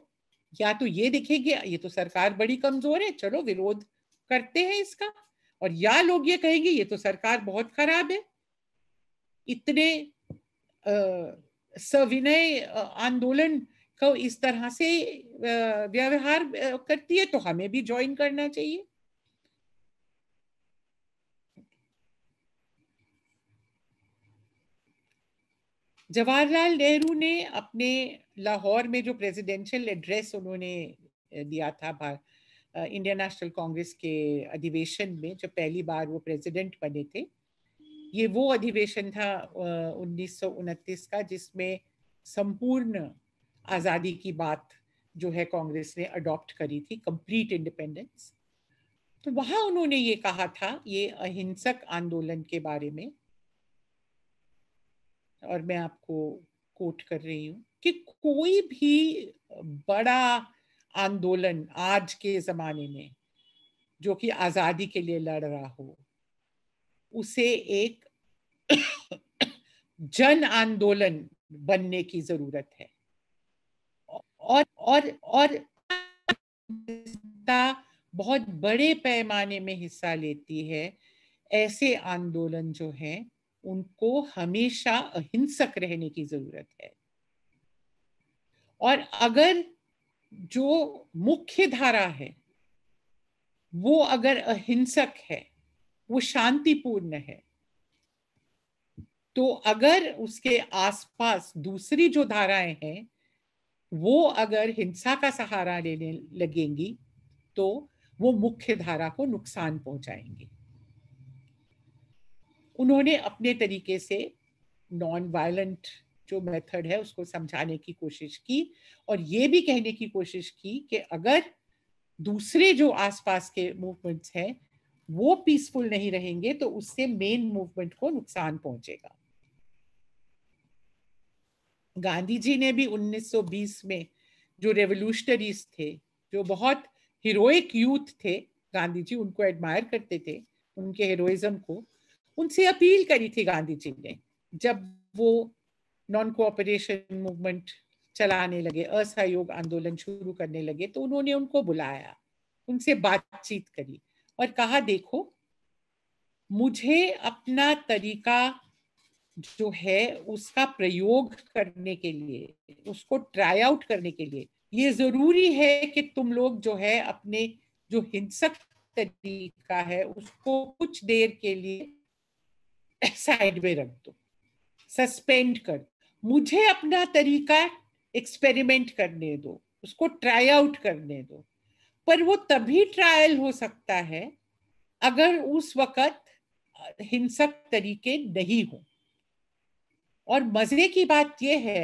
B: या तो ये देखेंगे ये तो सरकार बड़ी कमजोर है चलो विरोध करते हैं इसका और या लोग ये कहेंगे ये तो सरकार बहुत खराब है इतने सविनय आंदोलन को इस तरह से व्यवहार करती है तो हमें भी ज्वाइन करना चाहिए जवाहरलाल नेहरू ने अपने लाहौर में जो प्रेसिडेंशियल एड्रेस उन्होंने दिया था इंडियन नेशनल कांग्रेस के अधिवेशन में जब पहली बार वो प्रेसिडेंट बने थे ये वो अधिवेशन था उन्नीस का जिसमें संपूर्ण आज़ादी की बात जो है कांग्रेस ने अडॉप्ट करी थी कंप्लीट इंडिपेंडेंस तो वहां उन्होंने ये कहा था ये अहिंसक आंदोलन के बारे में और मैं आपको कोट कर रही हूँ कि कोई भी बड़ा आंदोलन आज के ज़माने में जो कि आज़ादी के लिए लड़ रहा हो उसे एक जन आंदोलन बनने की ज़रूरत है और और और बहुत बड़े पैमाने में हिस्सा लेती है ऐसे आंदोलन जो है उनको हमेशा अहिंसक रहने की जरूरत है और अगर जो मुख्य धारा है वो अगर अहिंसक है वो शांतिपूर्ण है तो अगर उसके आसपास दूसरी जो धाराएं हैं वो अगर हिंसा का सहारा लेने लगेंगी तो वो मुख्य धारा को नुकसान पहुंचाएंगे उन्होंने अपने तरीके से नॉन वायलेंट जो मेथड है उसको समझाने की कोशिश की और ये भी कहने की कोशिश की कि अगर दूसरे जो आसपास के मूवमेंट्स हैं वो पीसफुल नहीं रहेंगे तो उससे मेन मूवमेंट को नुकसान पहुंचेगा गांधी जी ने भी 1920 में जो रेवोल्यूशनरीज थे जो बहुत हीरोइक यूथ थे गांधी जी उनको एडमायर करते थे उनके हीरोइज्म को उनसे अपील करी थी गांधी जी ने जब वो नॉन कोऑपरेशन मूवमेंट चलाने लगे असहयोग आंदोलन शुरू करने लगे तो उन्होंने उनको बुलाया उनसे बातचीत करी और कहा देखो मुझे अपना तरीका जो है उसका प्रयोग करने के लिए उसको ट्राई आउट करने के लिए ये जरूरी है कि तुम लोग जो है अपने जो हिंसक तरीका है उसको कुछ देर के लिए साइड में रख दो सस्पेंड कर मुझे अपना तरीका एक्सपेरिमेंट करने दो उसको ट्राई आउट करने दो पर वो तभी ट्रायल हो सकता है अगर उस वक्त हिंसक तरीके नहीं हों और मज़े की बात यह है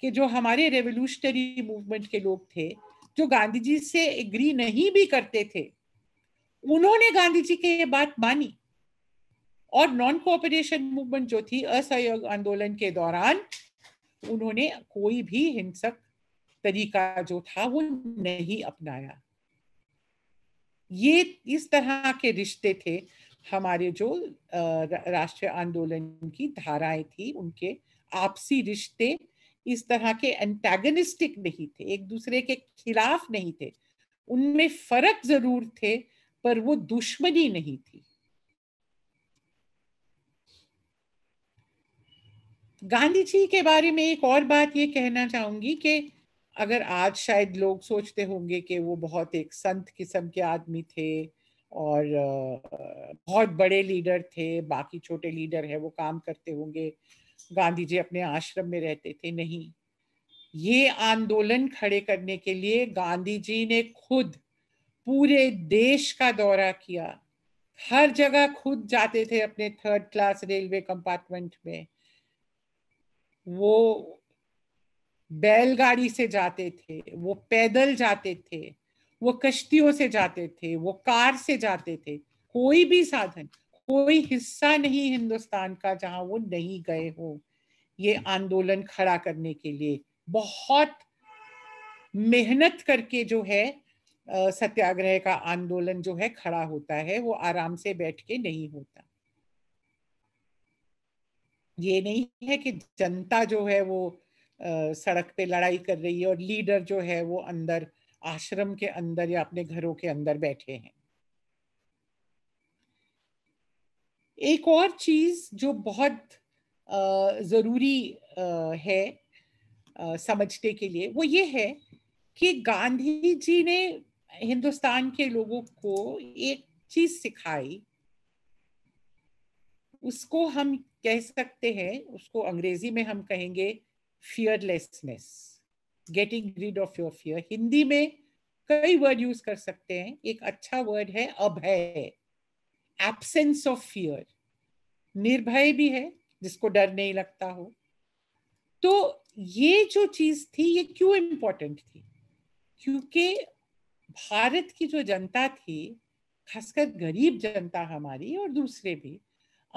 B: कि जो हमारे रेवोल्यूशनरी मूवमेंट के लोग थे जो गांधी जी से एग्री नहीं भी करते थे उन्होंने गांधी जी की ये बात मानी और नॉन कोऑपरेशन मूवमेंट जो थी असहयोग आंदोलन के दौरान उन्होंने कोई भी हिंसक तरीका जो था वो नहीं अपनाया ये इस तरह के रिश्ते थे हमारे जो राष्ट्रीय आंदोलन की धाराएं थी उनके आपसी रिश्ते इस तरह के एंटेगनिस्टिक नहीं थे एक दूसरे के खिलाफ नहीं थे उनमें फर्क जरूर थे पर वो दुश्मनी नहीं थी गांधी जी के बारे में एक और बात ये कहना चाहूंगी कि अगर आज शायद लोग सोचते होंगे कि वो बहुत एक संत किस्म के आदमी थे और बहुत बड़े लीडर थे बाकी छोटे लीडर हैं वो काम करते होंगे गांधी जी अपने आश्रम में रहते थे नहीं ये आंदोलन खड़े करने के लिए गांधी जी ने खुद पूरे देश का दौरा किया हर जगह खुद जाते थे अपने थर्ड क्लास रेलवे कंपार्टमेंट में वो बैलगाड़ी से जाते थे वो पैदल जाते थे वो कश्तियों से जाते थे वो कार से जाते थे कोई भी साधन कोई हिस्सा नहीं हिंदुस्तान का जहां वो नहीं गए हो ये आंदोलन खड़ा करने के लिए बहुत मेहनत करके जो है सत्याग्रह का आंदोलन जो है खड़ा होता है वो आराम से बैठ के नहीं होता ये नहीं है कि जनता जो है वो सड़क पे लड़ाई कर रही है और लीडर जो है वो अंदर आश्रम के अंदर या अपने घरों के अंदर बैठे हैं एक और चीज जो बहुत ज़रूरी है समझने के लिए वो ये है कि गांधी जी ने हिंदुस्तान के लोगों को एक चीज सिखाई उसको हम कह सकते हैं उसको अंग्रेजी में हम कहेंगे fearlessness getting rid of your fear Hindi में कई वर्ड यूज कर सकते हैं एक अच्छा वर्ड है अभय एब्सेंस ऑफ फियर निर्भय भी है जिसको डर नहीं लगता हो तो ये जो चीज थी ये क्यों इम्पोर्टेंट थी क्योंकि भारत की जो जनता थी खासकर गरीब जनता हमारी और दूसरे भी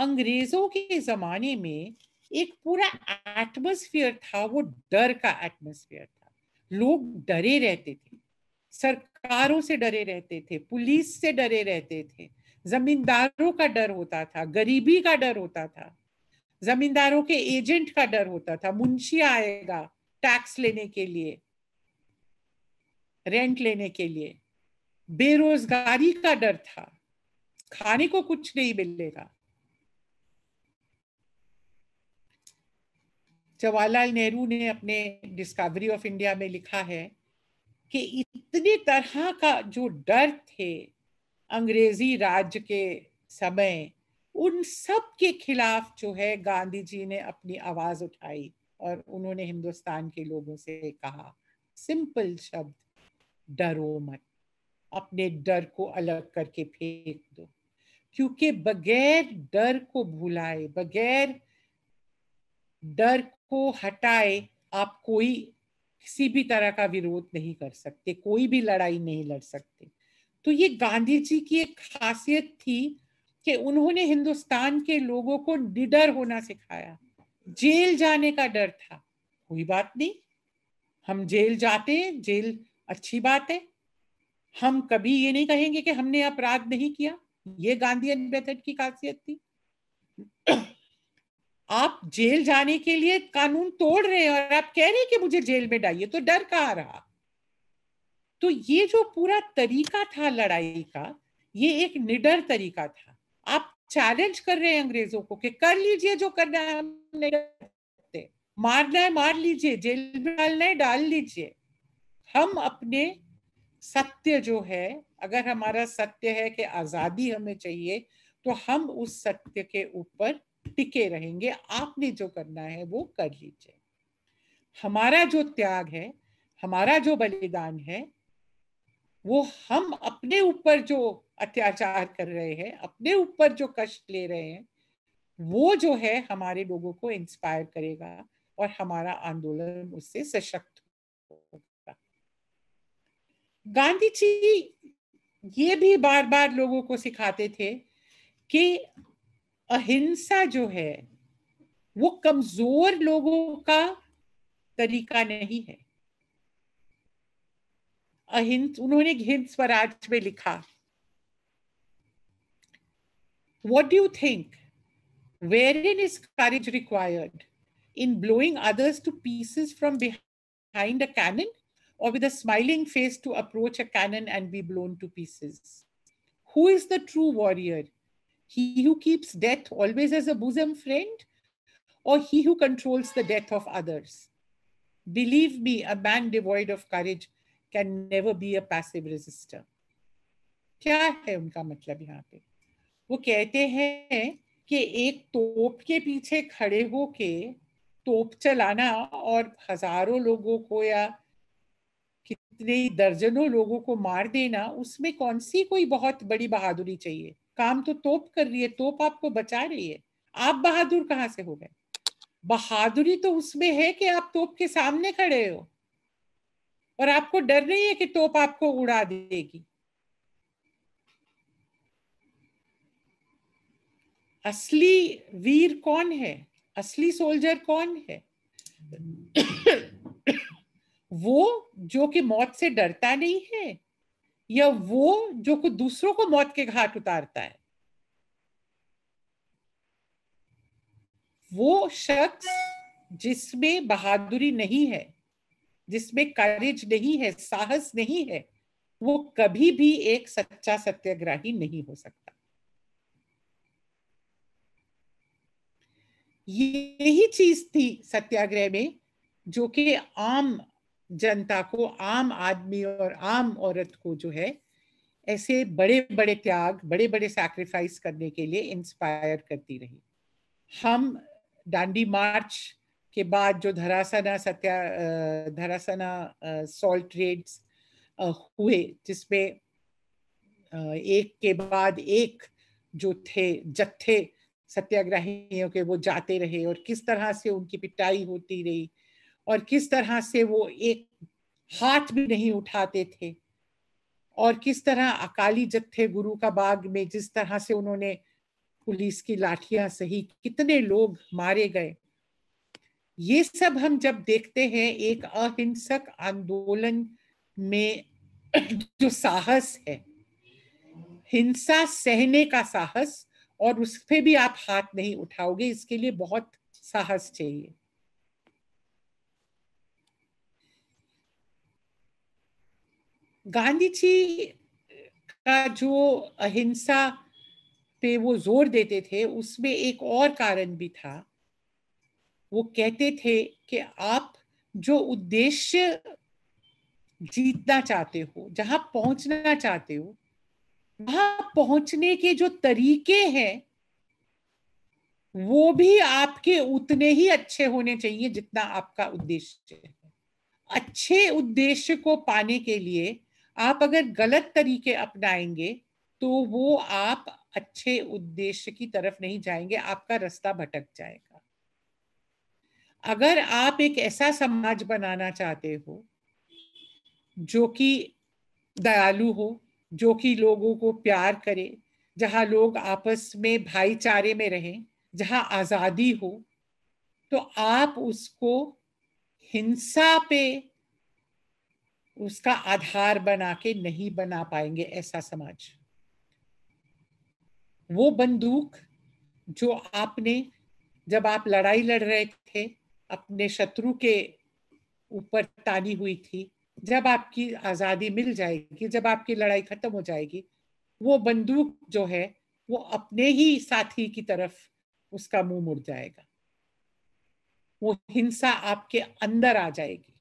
B: अंग्रेजों के जमाने में एक पूरा एटमोस्फियर था वो डर का एटमोस्फियर था लोग डरे रहते थे सरकारों से डरे रहते थे पुलिस से डरे रहते थे जमींदारों का डर होता था गरीबी का डर होता था जमींदारों के एजेंट का डर होता था मुंशी आएगा टैक्स लेने के लिए रेंट लेने के लिए बेरोजगारी का डर था खाने को कुछ नहीं मिलेगा जवाहरलाल नेहरू ने अपने डिस्कवरी ऑफ इंडिया में लिखा है कि इतने तरह का जो डर थे अंग्रेजी राज के समय उन सब के खिलाफ जो है गांधी जी ने अपनी आवाज उठाई और उन्होंने हिंदुस्तान के लोगों से कहा सिंपल शब्द डरो मत अपने डर को अलग करके फेंक दो क्योंकि बगैर डर को भुलाए बगैर डर को हटाए आप कोई किसी भी तरह का विरोध नहीं कर सकते कोई भी लड़ाई नहीं लड़ सकते तो ये गांधी जी की एक खासियत थी कि उन्होंने हिंदुस्तान के लोगों को निडर होना सिखाया जेल जाने का डर था कोई बात नहीं हम जेल जाते हैं जेल अच्छी बात है हम कभी ये नहीं कहेंगे कि हमने अपराध नहीं किया ये गांधी मेथड की खासियत थी आप जेल जाने के लिए कानून तोड़ रहे हैं और आप कह रहे हैं कि मुझे जेल में डालिए तो डर कहा रहा तो ये जो पूरा तरीका था लड़ाई का ये एक निडर तरीका था आप चैलेंज कर रहे हैं अंग्रेजों को कि कर लीजिए जो करना है करते मारना है मार लीजिए जेल में डालना है डाल लीजिए हम अपने सत्य जो है अगर हमारा सत्य है कि आजादी हमें चाहिए तो हम उस सत्य के ऊपर टिके रहेंगे आपने जो करना है वो कर लीजिए हमारा जो त्याग है हमारा जो बलिदान है वो हम अपने ऊपर जो अत्याचार कर रहे हैं अपने ऊपर जो कष्ट ले रहे हैं वो जो है हमारे लोगों को इंस्पायर करेगा और हमारा आंदोलन उससे सशक्त होगा गांधी जी ये भी बार बार लोगों को सिखाते थे कि अहिंसा जो है वो कमजोर लोगों का तरीका नहीं है अहिंस उन्होंने हिंद स्वराज में लिखा what do you think wherein is courage required in blowing others to pieces from behind a cannon और with a smiling face to approach a cannon and be blown to pieces who is the true warrior he who keeps death always as a bosom friend, or he who controls the death of others? Believe me, a man devoid of courage can never be a passive resistor. क्या है उनका मतलब यहाँ पे वो कहते हैं कि एक तोप के पीछे खड़े होके तोप चलाना और हजारों लोगों को या कितने दर्जनों लोगों को मार देना उसमें कौन सी कोई बहुत बड़ी बहादुरी चाहिए काम तो तोप कर रही है तोप आपको बचा रही है आप बहादुर कहाँ से हो गए बहादुरी तो उसमें है कि आप तोप के सामने खड़े हो और आपको डर नहीं है कि तोप आपको उड़ा देगी असली वीर कौन है असली सोल्जर कौन है वो जो कि मौत से डरता नहीं है या वो जो कुछ दूसरों को मौत के घाट उतारता है वो शख्स जिसमें बहादुरी नहीं है जिसमें करेज नहीं है साहस नहीं है वो कभी भी एक सच्चा सत्याग्रही नहीं हो सकता यही चीज थी सत्याग्रह में जो कि आम जनता को आम आदमी और आम औरत को जो है ऐसे बड़े बड़े त्याग बड़े बड़े सैक्रिफाइस करने के लिए इंस्पायर करती रही हम डांडी मार्च के बाद जो धरासना सत्या धरासना सॉल्ट रेड्स हुए जिसमें एक के बाद एक जो थे जत्थे सत्याग्रहियों के वो जाते रहे और किस तरह से उनकी पिटाई होती रही और किस तरह से वो एक हाथ भी नहीं उठाते थे और किस तरह अकाली जत्थे गुरु का बाग में जिस तरह से उन्होंने पुलिस की लाठियां सही कितने लोग मारे गए ये सब हम जब देखते हैं एक अहिंसक आंदोलन में जो साहस है हिंसा सहने का साहस और उस पर भी आप हाथ नहीं उठाओगे इसके लिए बहुत साहस चाहिए गांधी जी का जो अहिंसा पे वो जोर देते थे उसमें एक और कारण भी था वो कहते थे कि आप जो उद्देश्य जीतना चाहते हो जहां पहुंचना चाहते हो वहां पहुंचने के जो तरीके हैं वो भी आपके उतने ही अच्छे होने चाहिए जितना आपका उद्देश्य है अच्छे उद्देश्य को पाने के लिए आप अगर गलत तरीके अपनाएंगे तो वो आप अच्छे उद्देश्य की तरफ नहीं जाएंगे आपका रास्ता भटक जाएगा अगर आप एक ऐसा समाज बनाना चाहते हो जो कि दयालु हो जो कि लोगों को प्यार करे जहां लोग आपस में भाईचारे में रहें जहां आज़ादी हो तो आप उसको हिंसा पे उसका आधार बना के नहीं बना पाएंगे ऐसा समाज वो बंदूक जो आपने जब आप लड़ाई लड़ रहे थे अपने शत्रु के ऊपर तानी हुई थी जब आपकी आज़ादी मिल जाएगी जब आपकी लड़ाई खत्म हो जाएगी वो बंदूक जो है वो अपने ही साथी की तरफ उसका मुंह मुड़ जाएगा वो हिंसा आपके अंदर आ जाएगी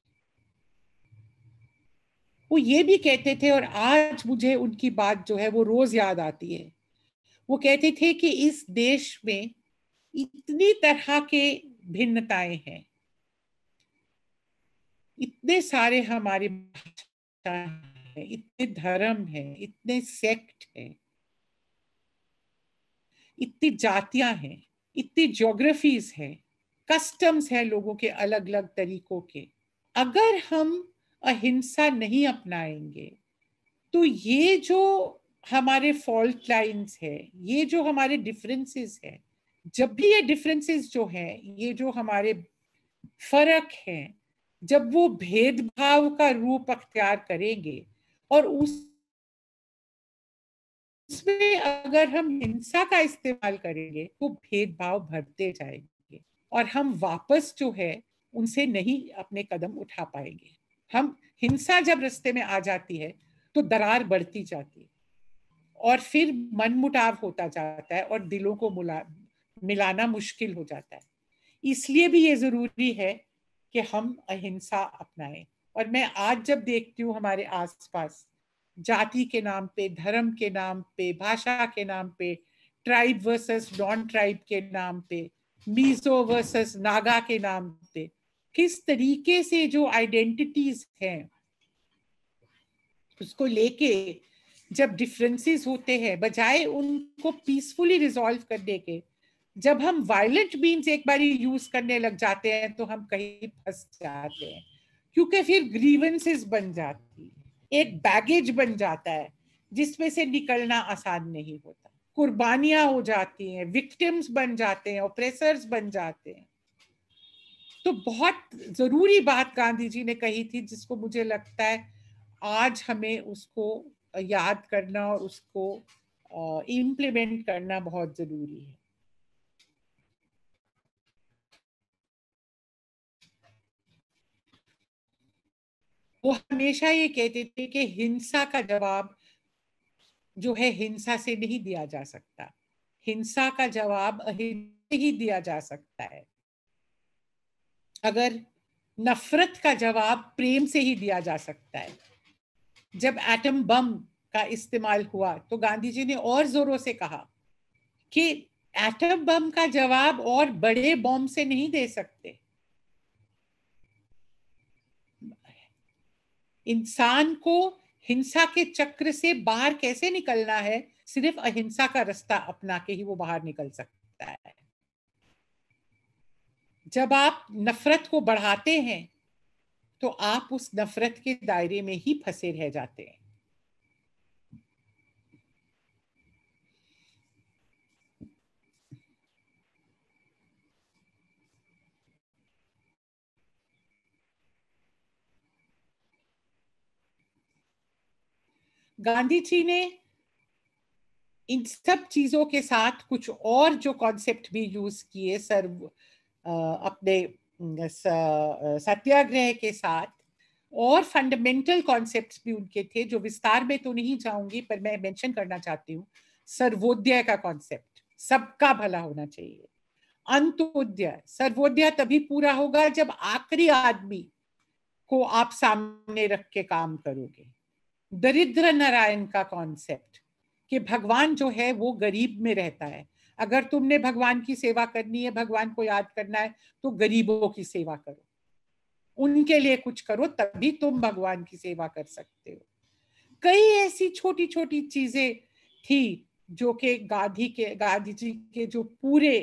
B: वो ये भी कहते थे और आज मुझे उनकी बात जो है वो रोज याद आती है वो कहते थे कि इस देश में इतनी तरह के भिन्नताएं हैं इतने सारे हमारे हैं इतने धर्म है इतने सेक्ट हैं इतनी जातियां हैं इतनी ज्योग्राफीज हैं कस्टम्स हैं लोगों के अलग अलग तरीकों के अगर हम अहिंसा नहीं अपनाएंगे तो ये जो हमारे फॉल्ट लाइंस है ये जो हमारे डिफरेंसेस है जब भी ये डिफरेंसेस जो है ये जो हमारे फर्क है जब वो भेदभाव का रूप अख्तियार करेंगे और उस उसमें अगर हम हिंसा का इस्तेमाल करेंगे तो भेदभाव भरते जाएंगे और हम वापस जो है उनसे नहीं अपने कदम उठा पाएंगे हम हिंसा जब रस्ते में आ जाती है तो दरार बढ़ती जाती है और फिर मनमुटाव होता जाता है और दिलों को मिलाना मुश्किल हो जाता है इसलिए भी ये ज़रूरी है कि हम अहिंसा अपनाएं और मैं आज जब देखती हूँ हमारे आसपास जाति के नाम पे धर्म के नाम पे भाषा के नाम पे ट्राइब वर्सेस नॉन ट्राइब के नाम पे मीजो वर्सेस नागा के नाम किस तरीके से जो आइडेंटिटीज हैं उसको लेके जब डिफरेंसेस होते हैं बजाय उनको पीसफुली रिजॉल्व करने के जब हम वायलेंट बीम्स एक बार यूज करने लग जाते हैं तो हम कहीं फंस जाते हैं क्योंकि फिर ग्रीवेंसेस बन जाती एक बैगेज बन जाता है जिसमें से निकलना आसान नहीं होता कुर्बानियां हो जाती हैं विक्टिम्स बन जाते हैं ऑपरेसर्स बन जाते हैं तो बहुत ज़रूरी बात गांधी जी ने कही थी जिसको मुझे लगता है आज हमें उसको याद करना और उसको इम्प्लीमेंट करना बहुत ज़रूरी है वो हमेशा ये कहते थे कि हिंसा का जवाब जो है हिंसा से नहीं दिया जा सकता हिंसा का जवाब अहिंसा ही दिया जा सकता है अगर नफरत का जवाब प्रेम से ही दिया जा सकता है जब एटम बम का इस्तेमाल हुआ तो गांधी जी ने और जोरों से कहा कि एटम बम का जवाब और बड़े बॉम्ब से नहीं दे सकते इंसान को हिंसा के चक्र से बाहर कैसे निकलना है सिर्फ अहिंसा का रास्ता अपना के ही वो बाहर निकल सकता है जब आप नफरत को बढ़ाते हैं तो आप उस नफरत के दायरे में ही फंसे रह जाते हैं गांधी जी ने इन सब चीजों के साथ कुछ और जो कॉन्सेप्ट भी यूज किए सर्व अपने सत्याग्रह के साथ और फंडामेंटल कॉन्सेप्ट्स भी उनके थे जो विस्तार में तो नहीं जाऊंगी पर मैं मेंशन करना चाहती हूँ सर्वोदय का कॉन्सेप्ट सबका भला होना चाहिए अंतोदय सर्वोदय तभी पूरा होगा जब आखिरी आदमी को आप सामने रख के काम करोगे दरिद्र नारायण का कॉन्सेप्ट कि भगवान जो है वो गरीब में रहता है अगर तुमने भगवान की सेवा करनी है भगवान को याद करना है तो गरीबों की सेवा करो उनके लिए कुछ करो तभी तुम भगवान की सेवा कर सकते हो कई ऐसी छोटी छोटी चीजें थी जो कि गांधी के गांधी जी के जो पूरे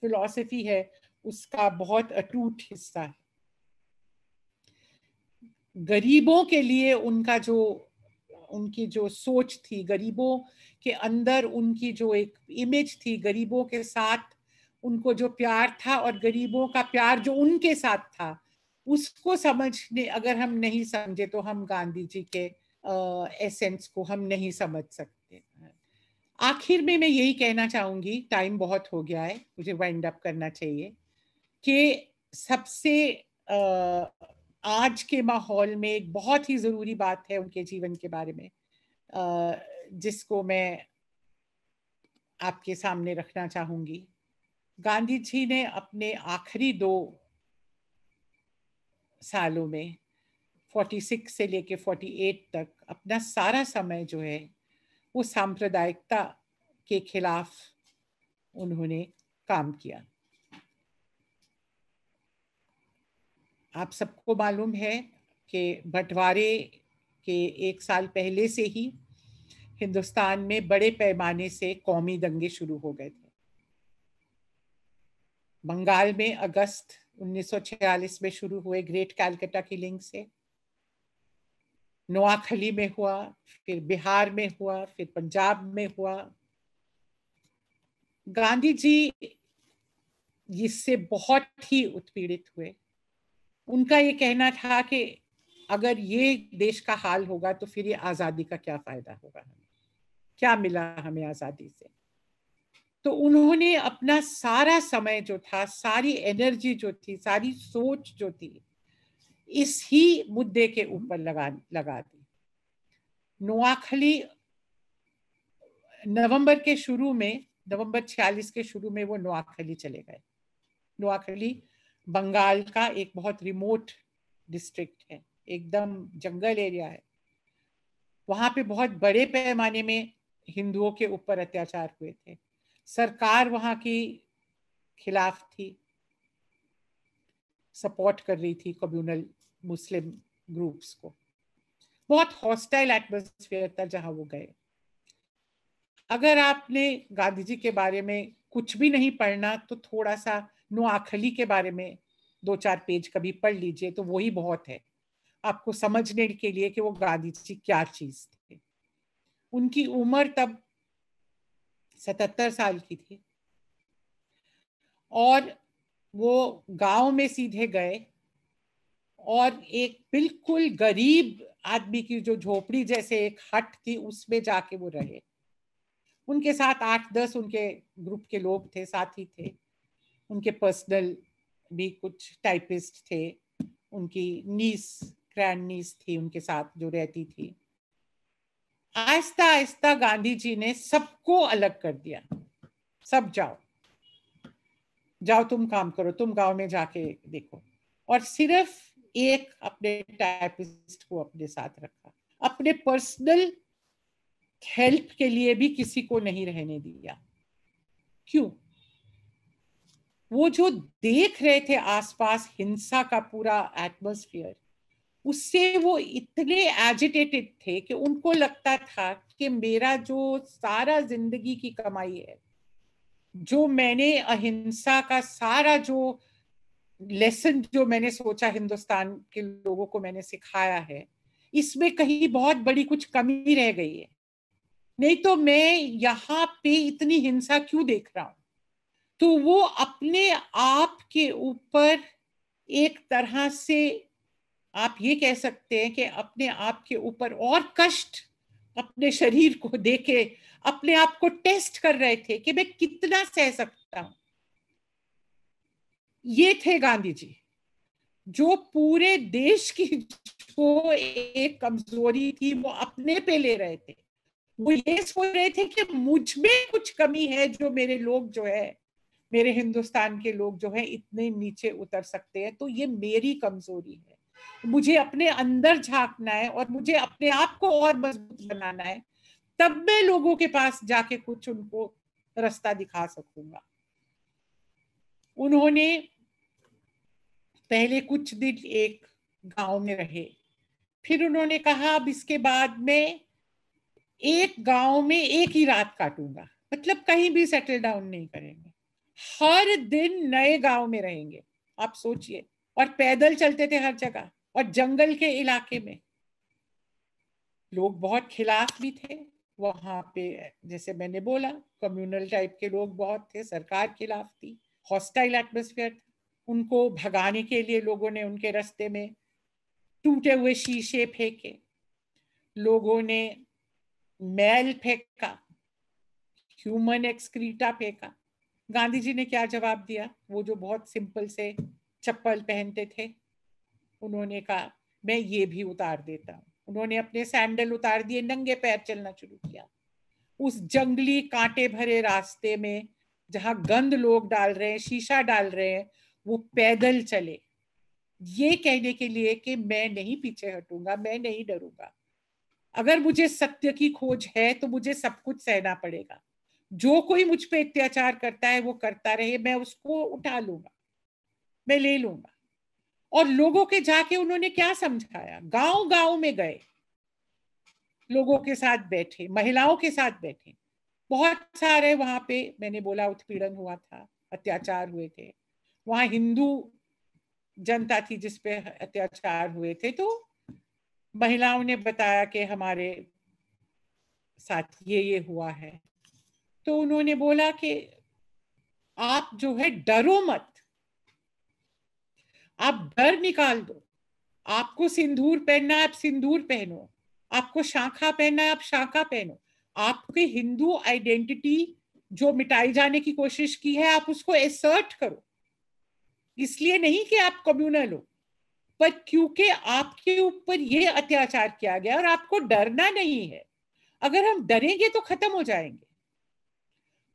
B: फिलॉसफी है उसका बहुत अटूट हिस्सा है गरीबों के लिए उनका जो उनकी जो सोच थी गरीबों के अंदर उनकी जो एक इमेज थी गरीबों के साथ उनको जो प्यार था और गरीबों का प्यार जो उनके साथ था उसको समझने अगर हम नहीं समझे तो हम गांधी जी के एसेंस को हम नहीं समझ सकते आखिर में मैं यही कहना चाहूंगी टाइम बहुत हो गया है मुझे वाइंड अप करना चाहिए कि सबसे आज के माहौल में एक बहुत ही ज़रूरी बात है उनके जीवन के बारे में जिसको मैं आपके सामने रखना चाहूंगी गांधी जी ने अपने आखिरी दो सालों में 46 से लेके 48 तक अपना सारा समय जो है वो सांप्रदायिकता के खिलाफ उन्होंने काम किया आप सबको मालूम है कि बंटवारे के एक साल पहले से ही हिंदुस्तान में बड़े पैमाने से कौमी दंगे शुरू हो गए थे बंगाल में अगस्त 1946 में शुरू हुए ग्रेट कैलकटा किलिंग से नोआखली में हुआ फिर बिहार में हुआ फिर पंजाब में हुआ गांधी जी इससे बहुत ही उत्पीड़ित हुए उनका ये कहना था कि अगर ये देश का हाल होगा तो फिर ये आज़ादी का क्या फ़ायदा होगा क्या मिला हमें आज़ादी से तो उन्होंने अपना सारा समय जो था सारी एनर्जी जो थी सारी सोच जो थी इस ही मुद्दे के ऊपर लगा लगा दी नोआखली नवंबर के शुरू में नवंबर 46 के शुरू में वो नोआखली चले गए नोआखली बंगाल का एक बहुत रिमोट डिस्ट्रिक्ट है एकदम जंगल एरिया है वहां पे बहुत बड़े पैमाने में हिंदुओं के ऊपर अत्याचार हुए थे सरकार वहां की खिलाफ थी सपोर्ट कर रही थी कम्युनल मुस्लिम ग्रुप्स को बहुत हॉस्टाइल एटमोसफियर था जहां वो गए अगर आपने गांधी जी के बारे में कुछ भी नहीं पढ़ना तो थोड़ा सा नुआखली के बारे में दो चार पेज कभी पढ़ लीजिए तो वही बहुत है आपको समझने के लिए कि वो गांधी जी क्या चीज़ थी उनकी उम्र तब सतहत्तर साल की थी और वो गांव में सीधे गए और एक बिल्कुल गरीब आदमी की जो झोपड़ी जैसे एक हट थी उसमें जाके वो रहे उनके साथ आठ दस उनके ग्रुप के लोग थे साथी थे उनके पर्सनल भी कुछ टाइपिस्ट थे उनकी नीस ग्रैंड नीस थी उनके साथ जो रहती थी आहिस्ता आहिस्ता गांधी जी ने सबको अलग कर दिया सब जाओ जाओ तुम काम करो तुम गांव में जाके देखो और सिर्फ एक अपने टाइपिस्ट को अपने साथ रखा अपने पर्सनल हेल्प के लिए भी किसी को नहीं रहने दिया क्यों वो जो देख रहे थे आसपास हिंसा का पूरा एटमोस्फियर उससे वो इतने एजिटेटेड थे कि उनको लगता था कि मेरा जो सारा जिंदगी की कमाई है जो मैंने अहिंसा का सारा जो लेसन जो मैंने सोचा हिंदुस्तान के लोगों को मैंने सिखाया है इसमें कहीं बहुत बड़ी कुछ कमी रह गई है नहीं तो मैं यहाँ पे इतनी हिंसा क्यों देख रहा हूं तो वो अपने आप के ऊपर एक तरह से आप ये कह सकते हैं कि अपने आप के ऊपर और कष्ट अपने शरीर को देके अपने आप को टेस्ट कर रहे थे कि मैं कितना सह सकता हूं ये थे गांधी जी जो पूरे देश की जो एक कमजोरी थी वो अपने पे ले रहे थे वो ये सोच रहे थे कि मुझ में कुछ कमी है जो मेरे लोग जो है मेरे हिंदुस्तान के लोग जो है इतने नीचे उतर सकते हैं तो ये मेरी कमजोरी है मुझे अपने अंदर झांकना है और मुझे अपने आप को और मजबूत बनाना है तब मैं लोगों के पास जाके कुछ उनको रास्ता दिखा सकूंगा उन्होंने पहले कुछ दिन एक गांव में रहे फिर उन्होंने कहा अब इसके बाद में एक गांव में एक ही रात काटूंगा मतलब कहीं भी सेटल डाउन नहीं करेंगे हर दिन नए गांव में रहेंगे आप सोचिए और पैदल चलते थे हर जगह और जंगल के इलाके में लोग बहुत खिलाफ भी थे वहां पे जैसे मैंने बोला कम्युनल टाइप के लोग बहुत थे सरकार खिलाफ थी हॉस्टाइल एटमोस्फेयर था उनको भगाने के लिए लोगों ने उनके रास्ते में टूटे हुए शीशे फेंके लोगों ने मैल फेंका ह्यूमन एक्सक्रीटा फेंका गांधी जी ने क्या जवाब दिया वो जो बहुत सिंपल से चप्पल पहनते थे उन्होंने कहा मैं ये भी उतार देता हूँ उन्होंने अपने सैंडल उतार दिए नंगे पैर चलना शुरू किया उस जंगली कांटे भरे रास्ते में जहां गंद लोग डाल रहे हैं शीशा डाल रहे हैं वो पैदल चले ये कहने के लिए कि मैं नहीं पीछे हटूंगा मैं नहीं डरूंगा अगर मुझे सत्य की खोज है तो मुझे सब कुछ सहना पड़ेगा जो कोई मुझ पर अत्याचार करता है वो करता रहे मैं उसको उठा लूंगा मैं ले लूंगा और लोगों के जाके उन्होंने क्या समझाया गांव गांव में गए लोगों के साथ बैठे महिलाओं के साथ बैठे बहुत सारे वहां पे मैंने बोला उत्पीड़न हुआ था अत्याचार हुए थे वहां हिंदू जनता थी जिसपे अत्याचार हुए थे तो महिलाओं ने बताया कि हमारे साथ ये ये हुआ है तो उन्होंने बोला कि आप जो है डरो मत आप डर निकाल दो आपको सिंदूर पहनना है आप सिंदूर पहनो आपको शाखा पहनना है आप शाखा पहनो आपके हिंदू आइडेंटिटी जो मिटाई जाने की कोशिश की है आप उसको एसर्ट करो इसलिए नहीं कि आप कम्युनल हो पर क्योंकि आपके ऊपर ये अत्याचार किया गया और आपको डरना नहीं है अगर हम डरेंगे तो खत्म हो जाएंगे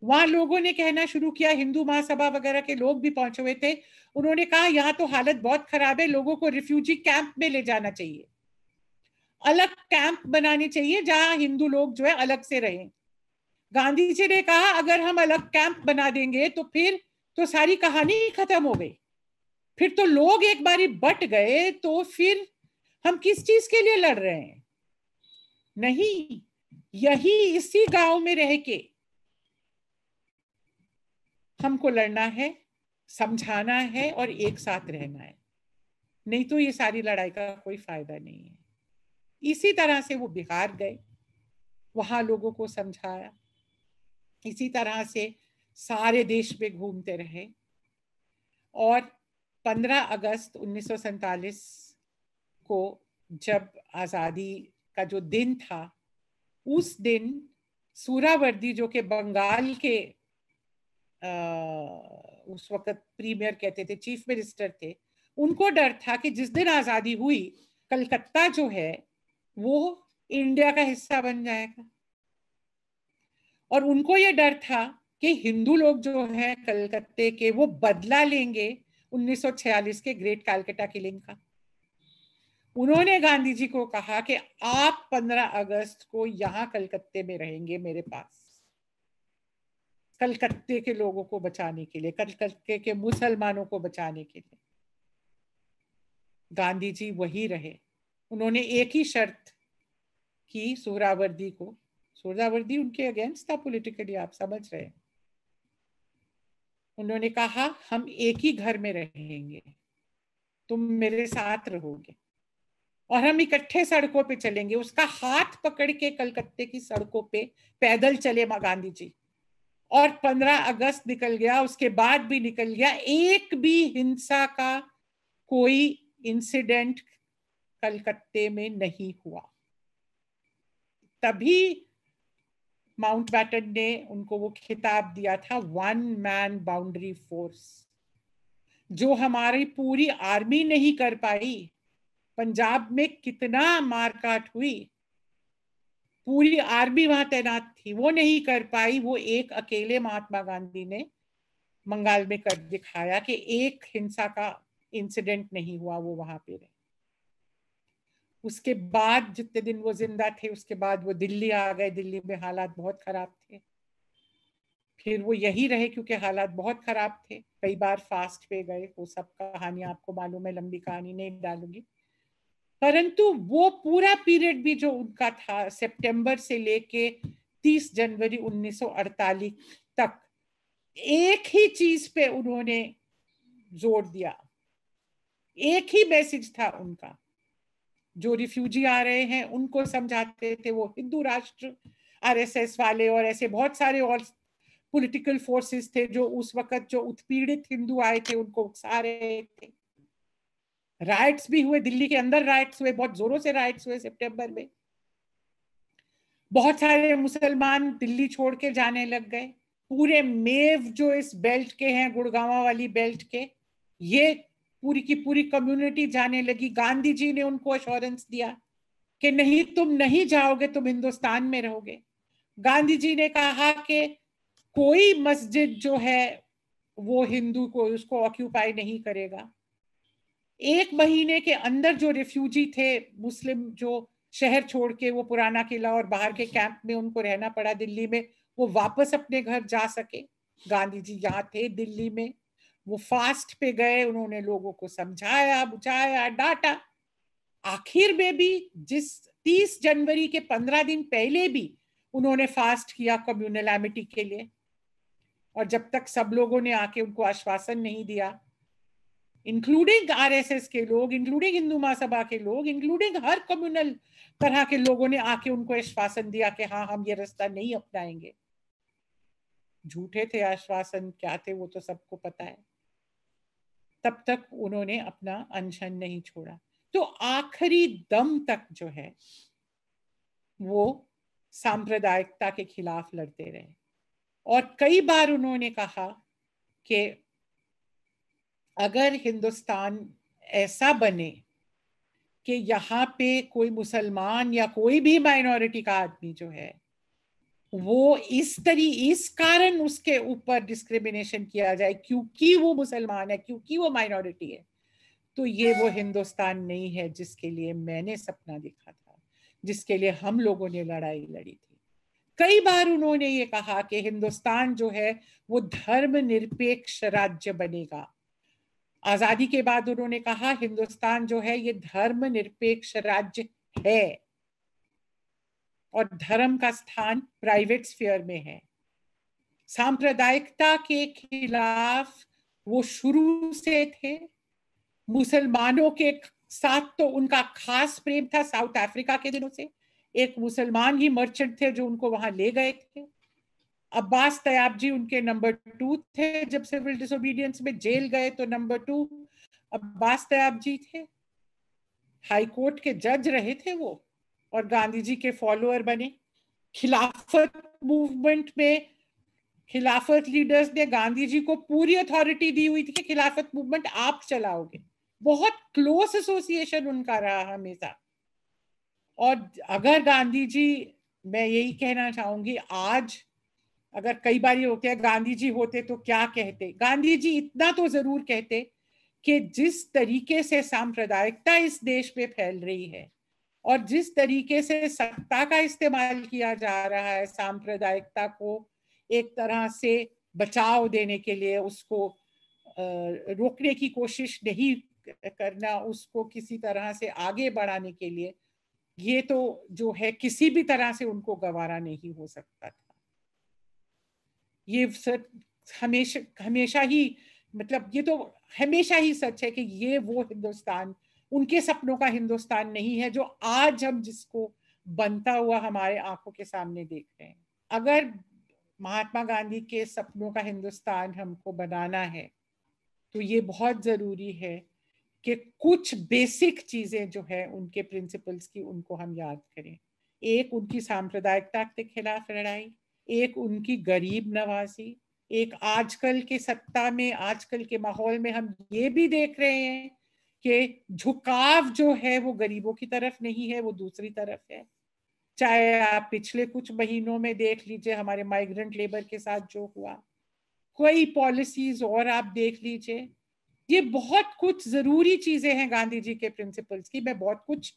B: वहां लोगों ने कहना शुरू किया हिंदू महासभा वगैरह के लोग भी पहुंचे हुए थे उन्होंने कहा यहाँ तो हालत बहुत खराब है लोगों को रिफ्यूजी कैंप में ले जाना चाहिए अलग कैंप बनाने चाहिए जहां हिंदू लोग जो है अलग से रहें गांधी जी ने कहा अगर हम अलग कैंप बना देंगे तो फिर तो सारी कहानी ही खत्म हो गई फिर तो लोग एक बारी बट गए तो फिर हम किस चीज के लिए लड़ रहे हैं नहीं यही इसी गांव में रह के हमको लड़ना है समझाना है और एक साथ रहना है नहीं तो ये सारी लड़ाई का कोई फायदा नहीं है इसी तरह से वो बिहार गए वहां लोगों को समझाया इसी तरह से सारे देश में घूमते रहे और 15 अगस्त उन्नीस को जब आज़ादी का जो दिन था उस दिन सूरावर्दी जो कि बंगाल के उस वक्त प्रीमियर कहते थे चीफ मिनिस्टर थे उनको डर था कि जिस दिन आज़ादी हुई कलकत्ता जो है वो इंडिया का हिस्सा बन जाएगा और उनको ये डर था कि हिंदू लोग जो हैं कलकत्ते के वो बदला लेंगे 1946 के ग्रेट कालकटा किलिंग का उन्होंने गांधी जी को कहा कि आप 15 अगस्त को यहां कलकत्ते में रहेंगे मेरे पास कलकत्ते के लोगों को बचाने के लिए कलकत्ते के मुसलमानों को बचाने के लिए गांधी जी वही रहे उन्होंने एक ही शर्त की सोहरावर्दी को सोहरावर्दी उनके अगेंस्ट था पॉलिटिकली आप समझ रहे हैं उन्होंने कहा हम एक ही घर में रहेंगे तुम मेरे साथ रहोगे और हम इकट्ठे सड़कों पे चलेंगे उसका हाथ पकड़ के कलकत्ते की सड़कों पे पैदल चले गांधी जी और 15 अगस्त निकल गया उसके बाद भी निकल गया एक भी हिंसा का कोई इंसिडेंट कलकत्ते में नहीं हुआ तभी माउंट बैटन ने उनको वो खिताब दिया था वन मैन बाउंड्री फोर्स जो हमारी पूरी आर्मी नहीं कर पाई पंजाब में कितना मारकाट हुई पूरी आर्मी वहां तैनात थी वो नहीं कर पाई वो एक अकेले महात्मा गांधी ने बंगाल में कर दिखाया कि एक हिंसा का इंसिडेंट नहीं हुआ वो वहां पे रहे उसके बाद जितने दिन वो जिंदा थे उसके बाद वो दिल्ली आ गए दिल्ली में हालात बहुत खराब थे फिर वो यही रहे क्योंकि हालात बहुत खराब थे कई बार फास्ट पे गए वो सब कहानी आपको मालूम है लंबी कहानी नहीं डालूंगी परंतु वो पूरा पीरियड भी जो उनका था सितंबर से लेके 30 जनवरी 1948 तक एक ही चीज पे उन्होंने जोर दिया एक ही मैसेज था उनका जो रिफ्यूजी आ रहे हैं उनको समझाते थे वो हिंदू राष्ट्र आरएसएस वाले और ऐसे बहुत सारे और पॉलिटिकल फोर्सेस थे जो उस वक्त जो उत्पीड़ित हिंदू आए थे उनको उकसा रहे थे राइट्स भी हुए दिल्ली के अंदर राइट्स हुए बहुत जोरों से राइट्स हुए सितंबर में बहुत सारे मुसलमान दिल्ली छोड़ के जाने लग गए पूरे मेव जो इस बेल्ट के हैं गुड़गावा वाली बेल्ट के ये पूरी की पूरी कम्युनिटी जाने लगी गांधी जी ने उनको अश्योरेंस दिया कि नहीं तुम नहीं जाओगे तुम हिंदुस्तान में रहोगे गांधी जी ने कहा कि कोई मस्जिद जो है वो हिंदू को उसको ऑक्यूपाई नहीं करेगा एक महीने के अंदर जो रिफ्यूजी थे मुस्लिम जो शहर छोड़ के वो पुराना किला और बाहर के कैंप में उनको रहना पड़ा दिल्ली में वो वापस अपने घर जा सके गांधी जी यहाँ थे दिल्ली में वो फास्ट पे गए उन्होंने लोगों को समझाया बुझाया डांटा आखिर में भी जिस 30 जनवरी के 15 दिन पहले भी उन्होंने फास्ट किया कम्युनल के लिए और जब तक सब लोगों ने आके उनको आश्वासन नहीं दिया इंक्लूडिंग आरएसएस के लोग इंक्लूडिंग हिंदू महासभा के लोग इंक्लूडिंग हर कम्युनल तरह के लोगों ने आके उनको आश्वासन दिया कि हाँ हम ये रास्ता नहीं अपनाएंगे झूठे थे आश्वासन क्या थे वो तो सबको पता है तब तक उन्होंने अपना अनशन नहीं छोड़ा तो आखिरी दम तक जो है वो सांप्रदायिकता के खिलाफ लड़ते रहे और कई बार उन्होंने कहा कि अगर हिंदुस्तान ऐसा बने कि यहाँ पे कोई मुसलमान या कोई भी माइनॉरिटी का आदमी जो है वो इस तरी इस कारण उसके ऊपर डिस्क्रिमिनेशन किया जाए क्योंकि वो मुसलमान है क्योंकि वो माइनॉरिटी है तो ये वो हिंदुस्तान नहीं है जिसके लिए मैंने सपना देखा था जिसके लिए हम लोगों ने लड़ाई लड़ी थी कई बार उन्होंने ये कहा कि हिंदुस्तान जो है वो धर्म निरपेक्ष राज्य बनेगा आजादी के बाद उन्होंने कहा हिंदुस्तान जो है ये धर्म निरपेक्ष राज्य है और धर्म का स्थान प्राइवेट स्फीयर में है सांप्रदायिकता के खिलाफ वो शुरू से थे मुसलमानों के साथ तो उनका खास प्रेम था साउथ अफ्रीका के दिनों से एक मुसलमान ही मर्चेंट थे जो उनको वहां ले गए थे अब्बास तयाब जी उनके नंबर टू थे जब सिविल डिसोबीडियंस में जेल गए तो नंबर टू अब्बास तयाब जी थे हाई कोर्ट के जज रहे थे वो और गांधी जी के फॉलोअर बने खिलाफत मूवमेंट में खिलाफत लीडर्स ने गांधी जी को पूरी अथॉरिटी दी हुई थी कि खिलाफत मूवमेंट आप चलाओगे बहुत क्लोज एसोसिएशन उनका रहा हमेशा और अगर गांधी जी मैं यही कहना चाहूंगी आज अगर कई बार ये होते हैं गांधी जी होते तो क्या कहते गांधी जी इतना तो जरूर कहते कि जिस तरीके से सांप्रदायिकता इस देश में फैल रही है और जिस तरीके से सत्ता का इस्तेमाल किया जा रहा है सांप्रदायिकता को एक तरह से बचाव देने के लिए उसको रोकने की कोशिश नहीं करना उसको किसी तरह से आगे बढ़ाने के लिए ये तो जो है किसी भी तरह से उनको गवारा नहीं हो सकता था ये सच हमेशा हमेशा ही मतलब ये तो हमेशा ही सच है कि ये वो हिंदुस्तान उनके सपनों का हिंदुस्तान नहीं है जो आज हम जिसको बनता हुआ हमारे आंखों के सामने देख रहे हैं अगर महात्मा गांधी के सपनों का हिंदुस्तान हमको बनाना है तो ये बहुत ज़रूरी है कि कुछ बेसिक चीज़ें जो है उनके प्रिंसिपल्स की उनको हम याद करें एक उनकी सांप्रदायिकता के खिलाफ लड़ाई एक उनकी गरीब नवाजी एक आजकल के सत्ता में आजकल के माहौल में हम ये भी देख रहे हैं कि झुकाव जो है वो गरीबों की तरफ नहीं है वो दूसरी तरफ है चाहे आप पिछले कुछ महीनों में देख लीजिए हमारे माइग्रेंट लेबर के साथ जो हुआ कोई पॉलिसीज और आप देख लीजिए ये बहुत कुछ जरूरी चीजें हैं गांधी जी के प्रिंसिपल्स की मैं बहुत कुछ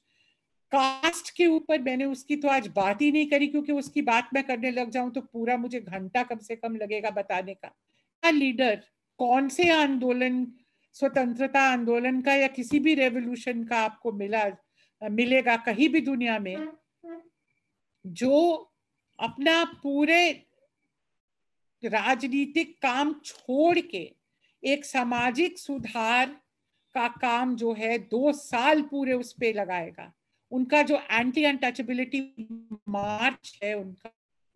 B: कास्ट के ऊपर मैंने उसकी तो आज बात ही नहीं करी क्योंकि उसकी बात मैं करने लग जाऊं तो पूरा मुझे घंटा कम से कम लगेगा बताने का क्या लीडर कौन से आंदोलन स्वतंत्रता आंदोलन का या किसी भी रेवोल्यूशन का आपको मिला मिलेगा कहीं भी दुनिया में जो अपना पूरे राजनीतिक काम छोड़ के एक सामाजिक सुधार का काम जो है दो साल पूरे उस पर लगाएगा उनका जो एंटी अनटचेबिलिटी मार्च है उनका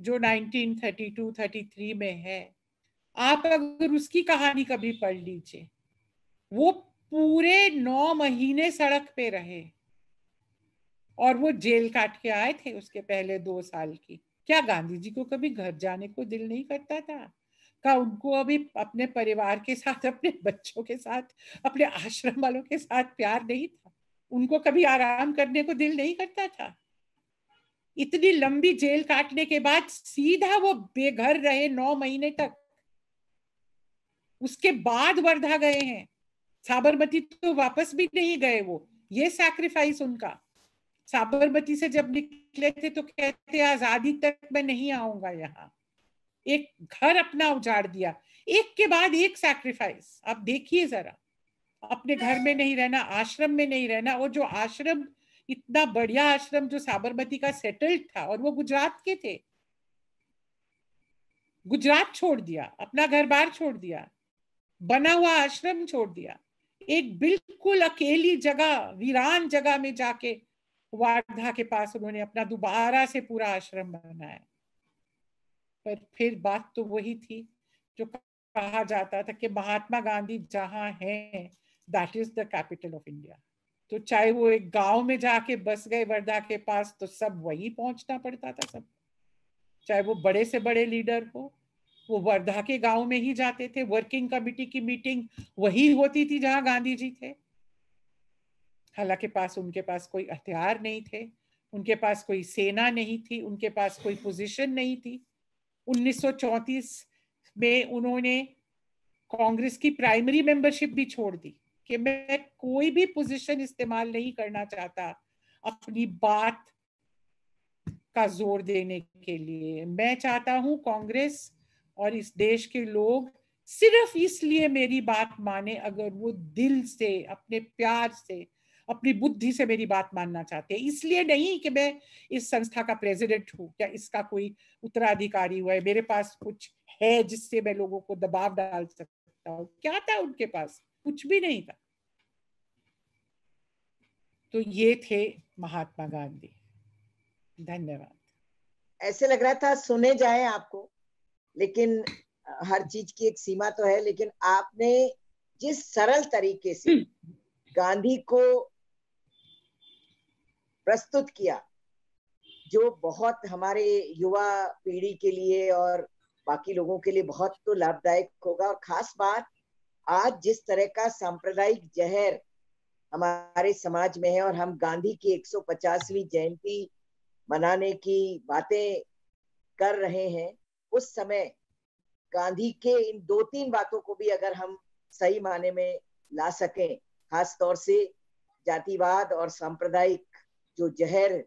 B: जो 1932-33 में है आप अगर उसकी कहानी कभी पढ़ लीजिए वो पूरे नौ महीने सड़क पे रहे और वो जेल काट के आए थे उसके पहले दो साल की क्या गांधी जी को कभी घर जाने को दिल नहीं करता था का उनको अभी अपने परिवार के साथ अपने बच्चों के साथ अपने आश्रम वालों के साथ प्यार नहीं था उनको कभी आराम करने को दिल नहीं करता था इतनी लंबी जेल काटने के बाद सीधा वो बेघर रहे नौ महीने तक उसके बाद वर्धा गए हैं साबरमती तो वापस भी नहीं गए वो ये सैक्रिफाइस उनका साबरमती से जब निकले थे तो कहते आजादी तक मैं नहीं आऊंगा यहाँ एक घर अपना उजाड़ दिया एक के बाद एक सैक्रिफाइस आप देखिए जरा अपने घर में नहीं रहना आश्रम में नहीं रहना और जो आश्रम इतना बढ़िया आश्रम जो साबरमती का सेटल्ड था और वो गुजरात के थे गुजरात छोड़ दिया अपना घर बार छोड़ दिया बना हुआ आश्रम छोड़ दिया एक बिल्कुल अकेली जगह वीरान जगह में जाके वार्धा के पास उन्होंने अपना दोबारा से पूरा आश्रम बनाया पर फिर बात तो वही थी जो कहा जाता था कि महात्मा गांधी जहाँ हैं that is the capital of India तो चाहे वो एक गांव में जाके बस गए वर्धा के पास तो सब वही पहुंचना पड़ता था सब चाहे वो बड़े से बड़े लीडर हो वो वर्धा के गांव में ही जाते थे वर्किंग कमिटी की मीटिंग वही होती थी जहां गांधी जी थे हालांकि पास उनके पास कोई हथियार नहीं थे उनके पास कोई सेना नहीं थी उनके पास कोई पोजीशन नहीं थी 1934 में उन्होंने कांग्रेस की प्राइमरी मेंबरशिप भी छोड़ दी कि मैं कोई भी पोजीशन इस्तेमाल नहीं करना चाहता अपनी बात का जोर देने के लिए मैं चाहता हूं कांग्रेस और इस देश के लोग सिर्फ इसलिए मेरी बात माने अगर वो दिल से अपने प्यार से अपनी बुद्धि से मेरी बात मानना चाहते हैं इसलिए नहीं कि मैं इस संस्था का प्रेसिडेंट हूँ या इसका कोई उत्तराधिकारी हुआ है मेरे पास कुछ है जिससे मैं लोगों को दबाव डाल सकता हूँ क्या था उनके पास कुछ भी नहीं था तो ये थे महात्मा गांधी धन्यवाद
A: ऐसे लग रहा था सुने जाए
B: आपको लेकिन
A: हर चीज की एक सीमा तो है लेकिन आपने जिस सरल तरीके से हम्म। गांधी को प्रस्तुत किया जो बहुत हमारे युवा पीढ़ी के लिए और बाकी लोगों के लिए बहुत तो लाभदायक होगा और खास बात आज जिस तरह का सांप्रदायिक जहर हमारे समाज में है और हम गांधी की 150वीं जयंती मनाने की बातें कर रहे हैं उस समय गांधी के इन दो तीन बातों को भी अगर हम सही माने में ला सकें खास तौर से जातिवाद और सांप्रदायिक जो जहर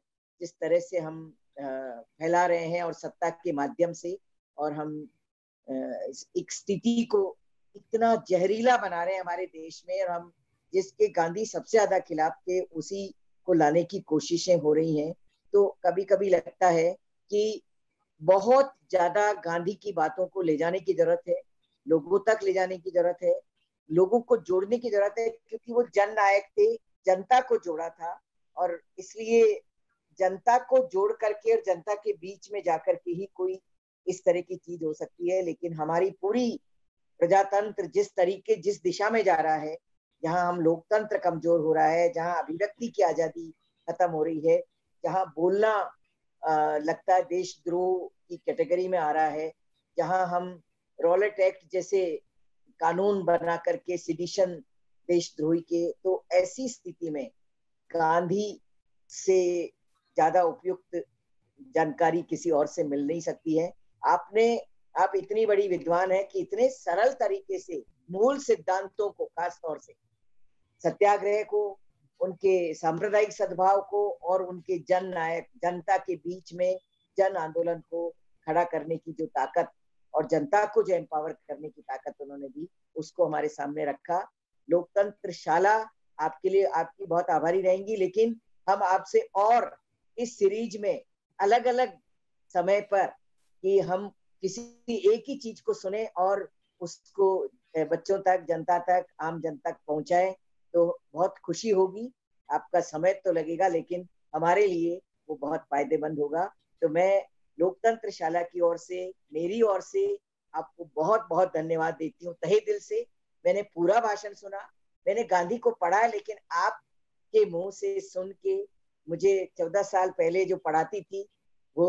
A: जिस तरह से हम फैला रहे हैं और सत्ता के माध्यम से और हम एक स्थिति को इतना जहरीला बना रहे हैं हमारे देश में और हम जिसके गांधी सबसे ज्यादा खिलाफ थे उसी को लाने की कोशिशें हो रही हैं तो कभी कभी लगता है कि बहुत ज्यादा गांधी की बातों को ले जाने की जरूरत है लोगों तक ले जाने की जरूरत है लोगों को जोड़ने की जरूरत है क्योंकि वो जन नायक थे जनता को जोड़ा था और इसलिए जनता को जोड़ करके और जनता के बीच में जाकर के ही कोई इस तरह की चीज हो सकती है लेकिन हमारी पूरी प्रजातंत्र जिस तरीके जिस दिशा में जा रहा है जहाँ हम लोकतंत्र कमजोर हो रहा है जहाँ अभिव्यक्ति की आजादी खत्म हो रही है जहाँ बोलना लगता है देशद्रोह की कैटेगरी में आ रहा है जहाँ हम रॉलेट एक्ट जैसे कानून बना करके सिडिशन देशद्रोही के तो ऐसी स्थिति में गांधी से ज्यादा उपयुक्त जानकारी किसी और से मिल नहीं सकती है आपने आप इतनी बड़ी विद्वान है कि इतने सरल तरीके से मूल सिद्धांतों को खास तौर से सत्याग्रह को उनके सांप्रदायिक सद्भाव को और उनके जन नायक जनता के बीच में जन आंदोलन को खड़ा करने की जो ताकत और जनता को जो एम्पावर करने की ताकत उन्होंने दी उसको हमारे सामने रखा लोकतंत्र शाला आपके लिए आपकी बहुत आभारी रहेंगी लेकिन हम आपसे और इस सीरीज में अलग अलग समय पर कि हम किसी एक ही चीज को सुने और उसको बच्चों तक जनता तक आम जन तक पहुंचाए तो बहुत खुशी होगी आपका समय तो लगेगा लेकिन हमारे लिए वो बहुत फायदेमंद होगा तो मैं लोकतंत्र शाला की ओर से मेरी ओर से आपको बहुत बहुत धन्यवाद देती हूँ तहे दिल से मैंने पूरा भाषण सुना मैंने गांधी को पढ़ा लेकिन आपके मुंह से सुन के मुझे चौदह साल पहले जो पढ़ाती थी वो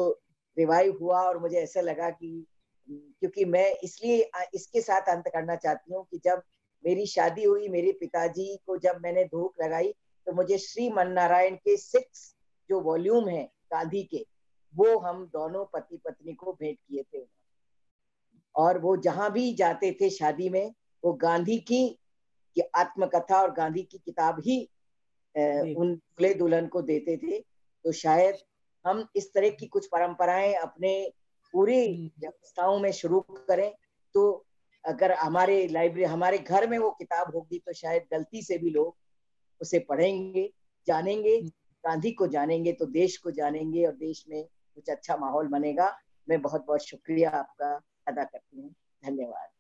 A: रिवाइव हुआ और मुझे ऐसा लगा कि क्योंकि मैं इसलिए इसके साथ अंत करना चाहती हूँ कि जब मेरी शादी हुई मेरे पिताजी को जब मैंने धूप लगाई तो मुझे श्री मन नारायण के सिक्स जो वॉल्यूम है गांधी के वो हम दोनों पति पत्नी को भेंट किए थे और वो जहां भी जाते थे शादी में वो गांधी की, कि आत्मकथा और गांधी की किताब ही उन दुल्हे दुल्हन को देते थे तो शायद हम इस तरह की कुछ परंपराएं अपने पूरी हम्म। व्यवस्थाओं में शुरू करें तो अगर हमारे लाइब्रेरी हमारे घर में वो किताब होगी तो शायद गलती से भी लोग उसे पढ़ेंगे जानेंगे हम्म। गांधी को जानेंगे तो देश को जानेंगे और देश में कुछ अच्छा माहौल बनेगा मैं बहुत बहुत शुक्रिया आपका अदा करती हूँ धन्यवाद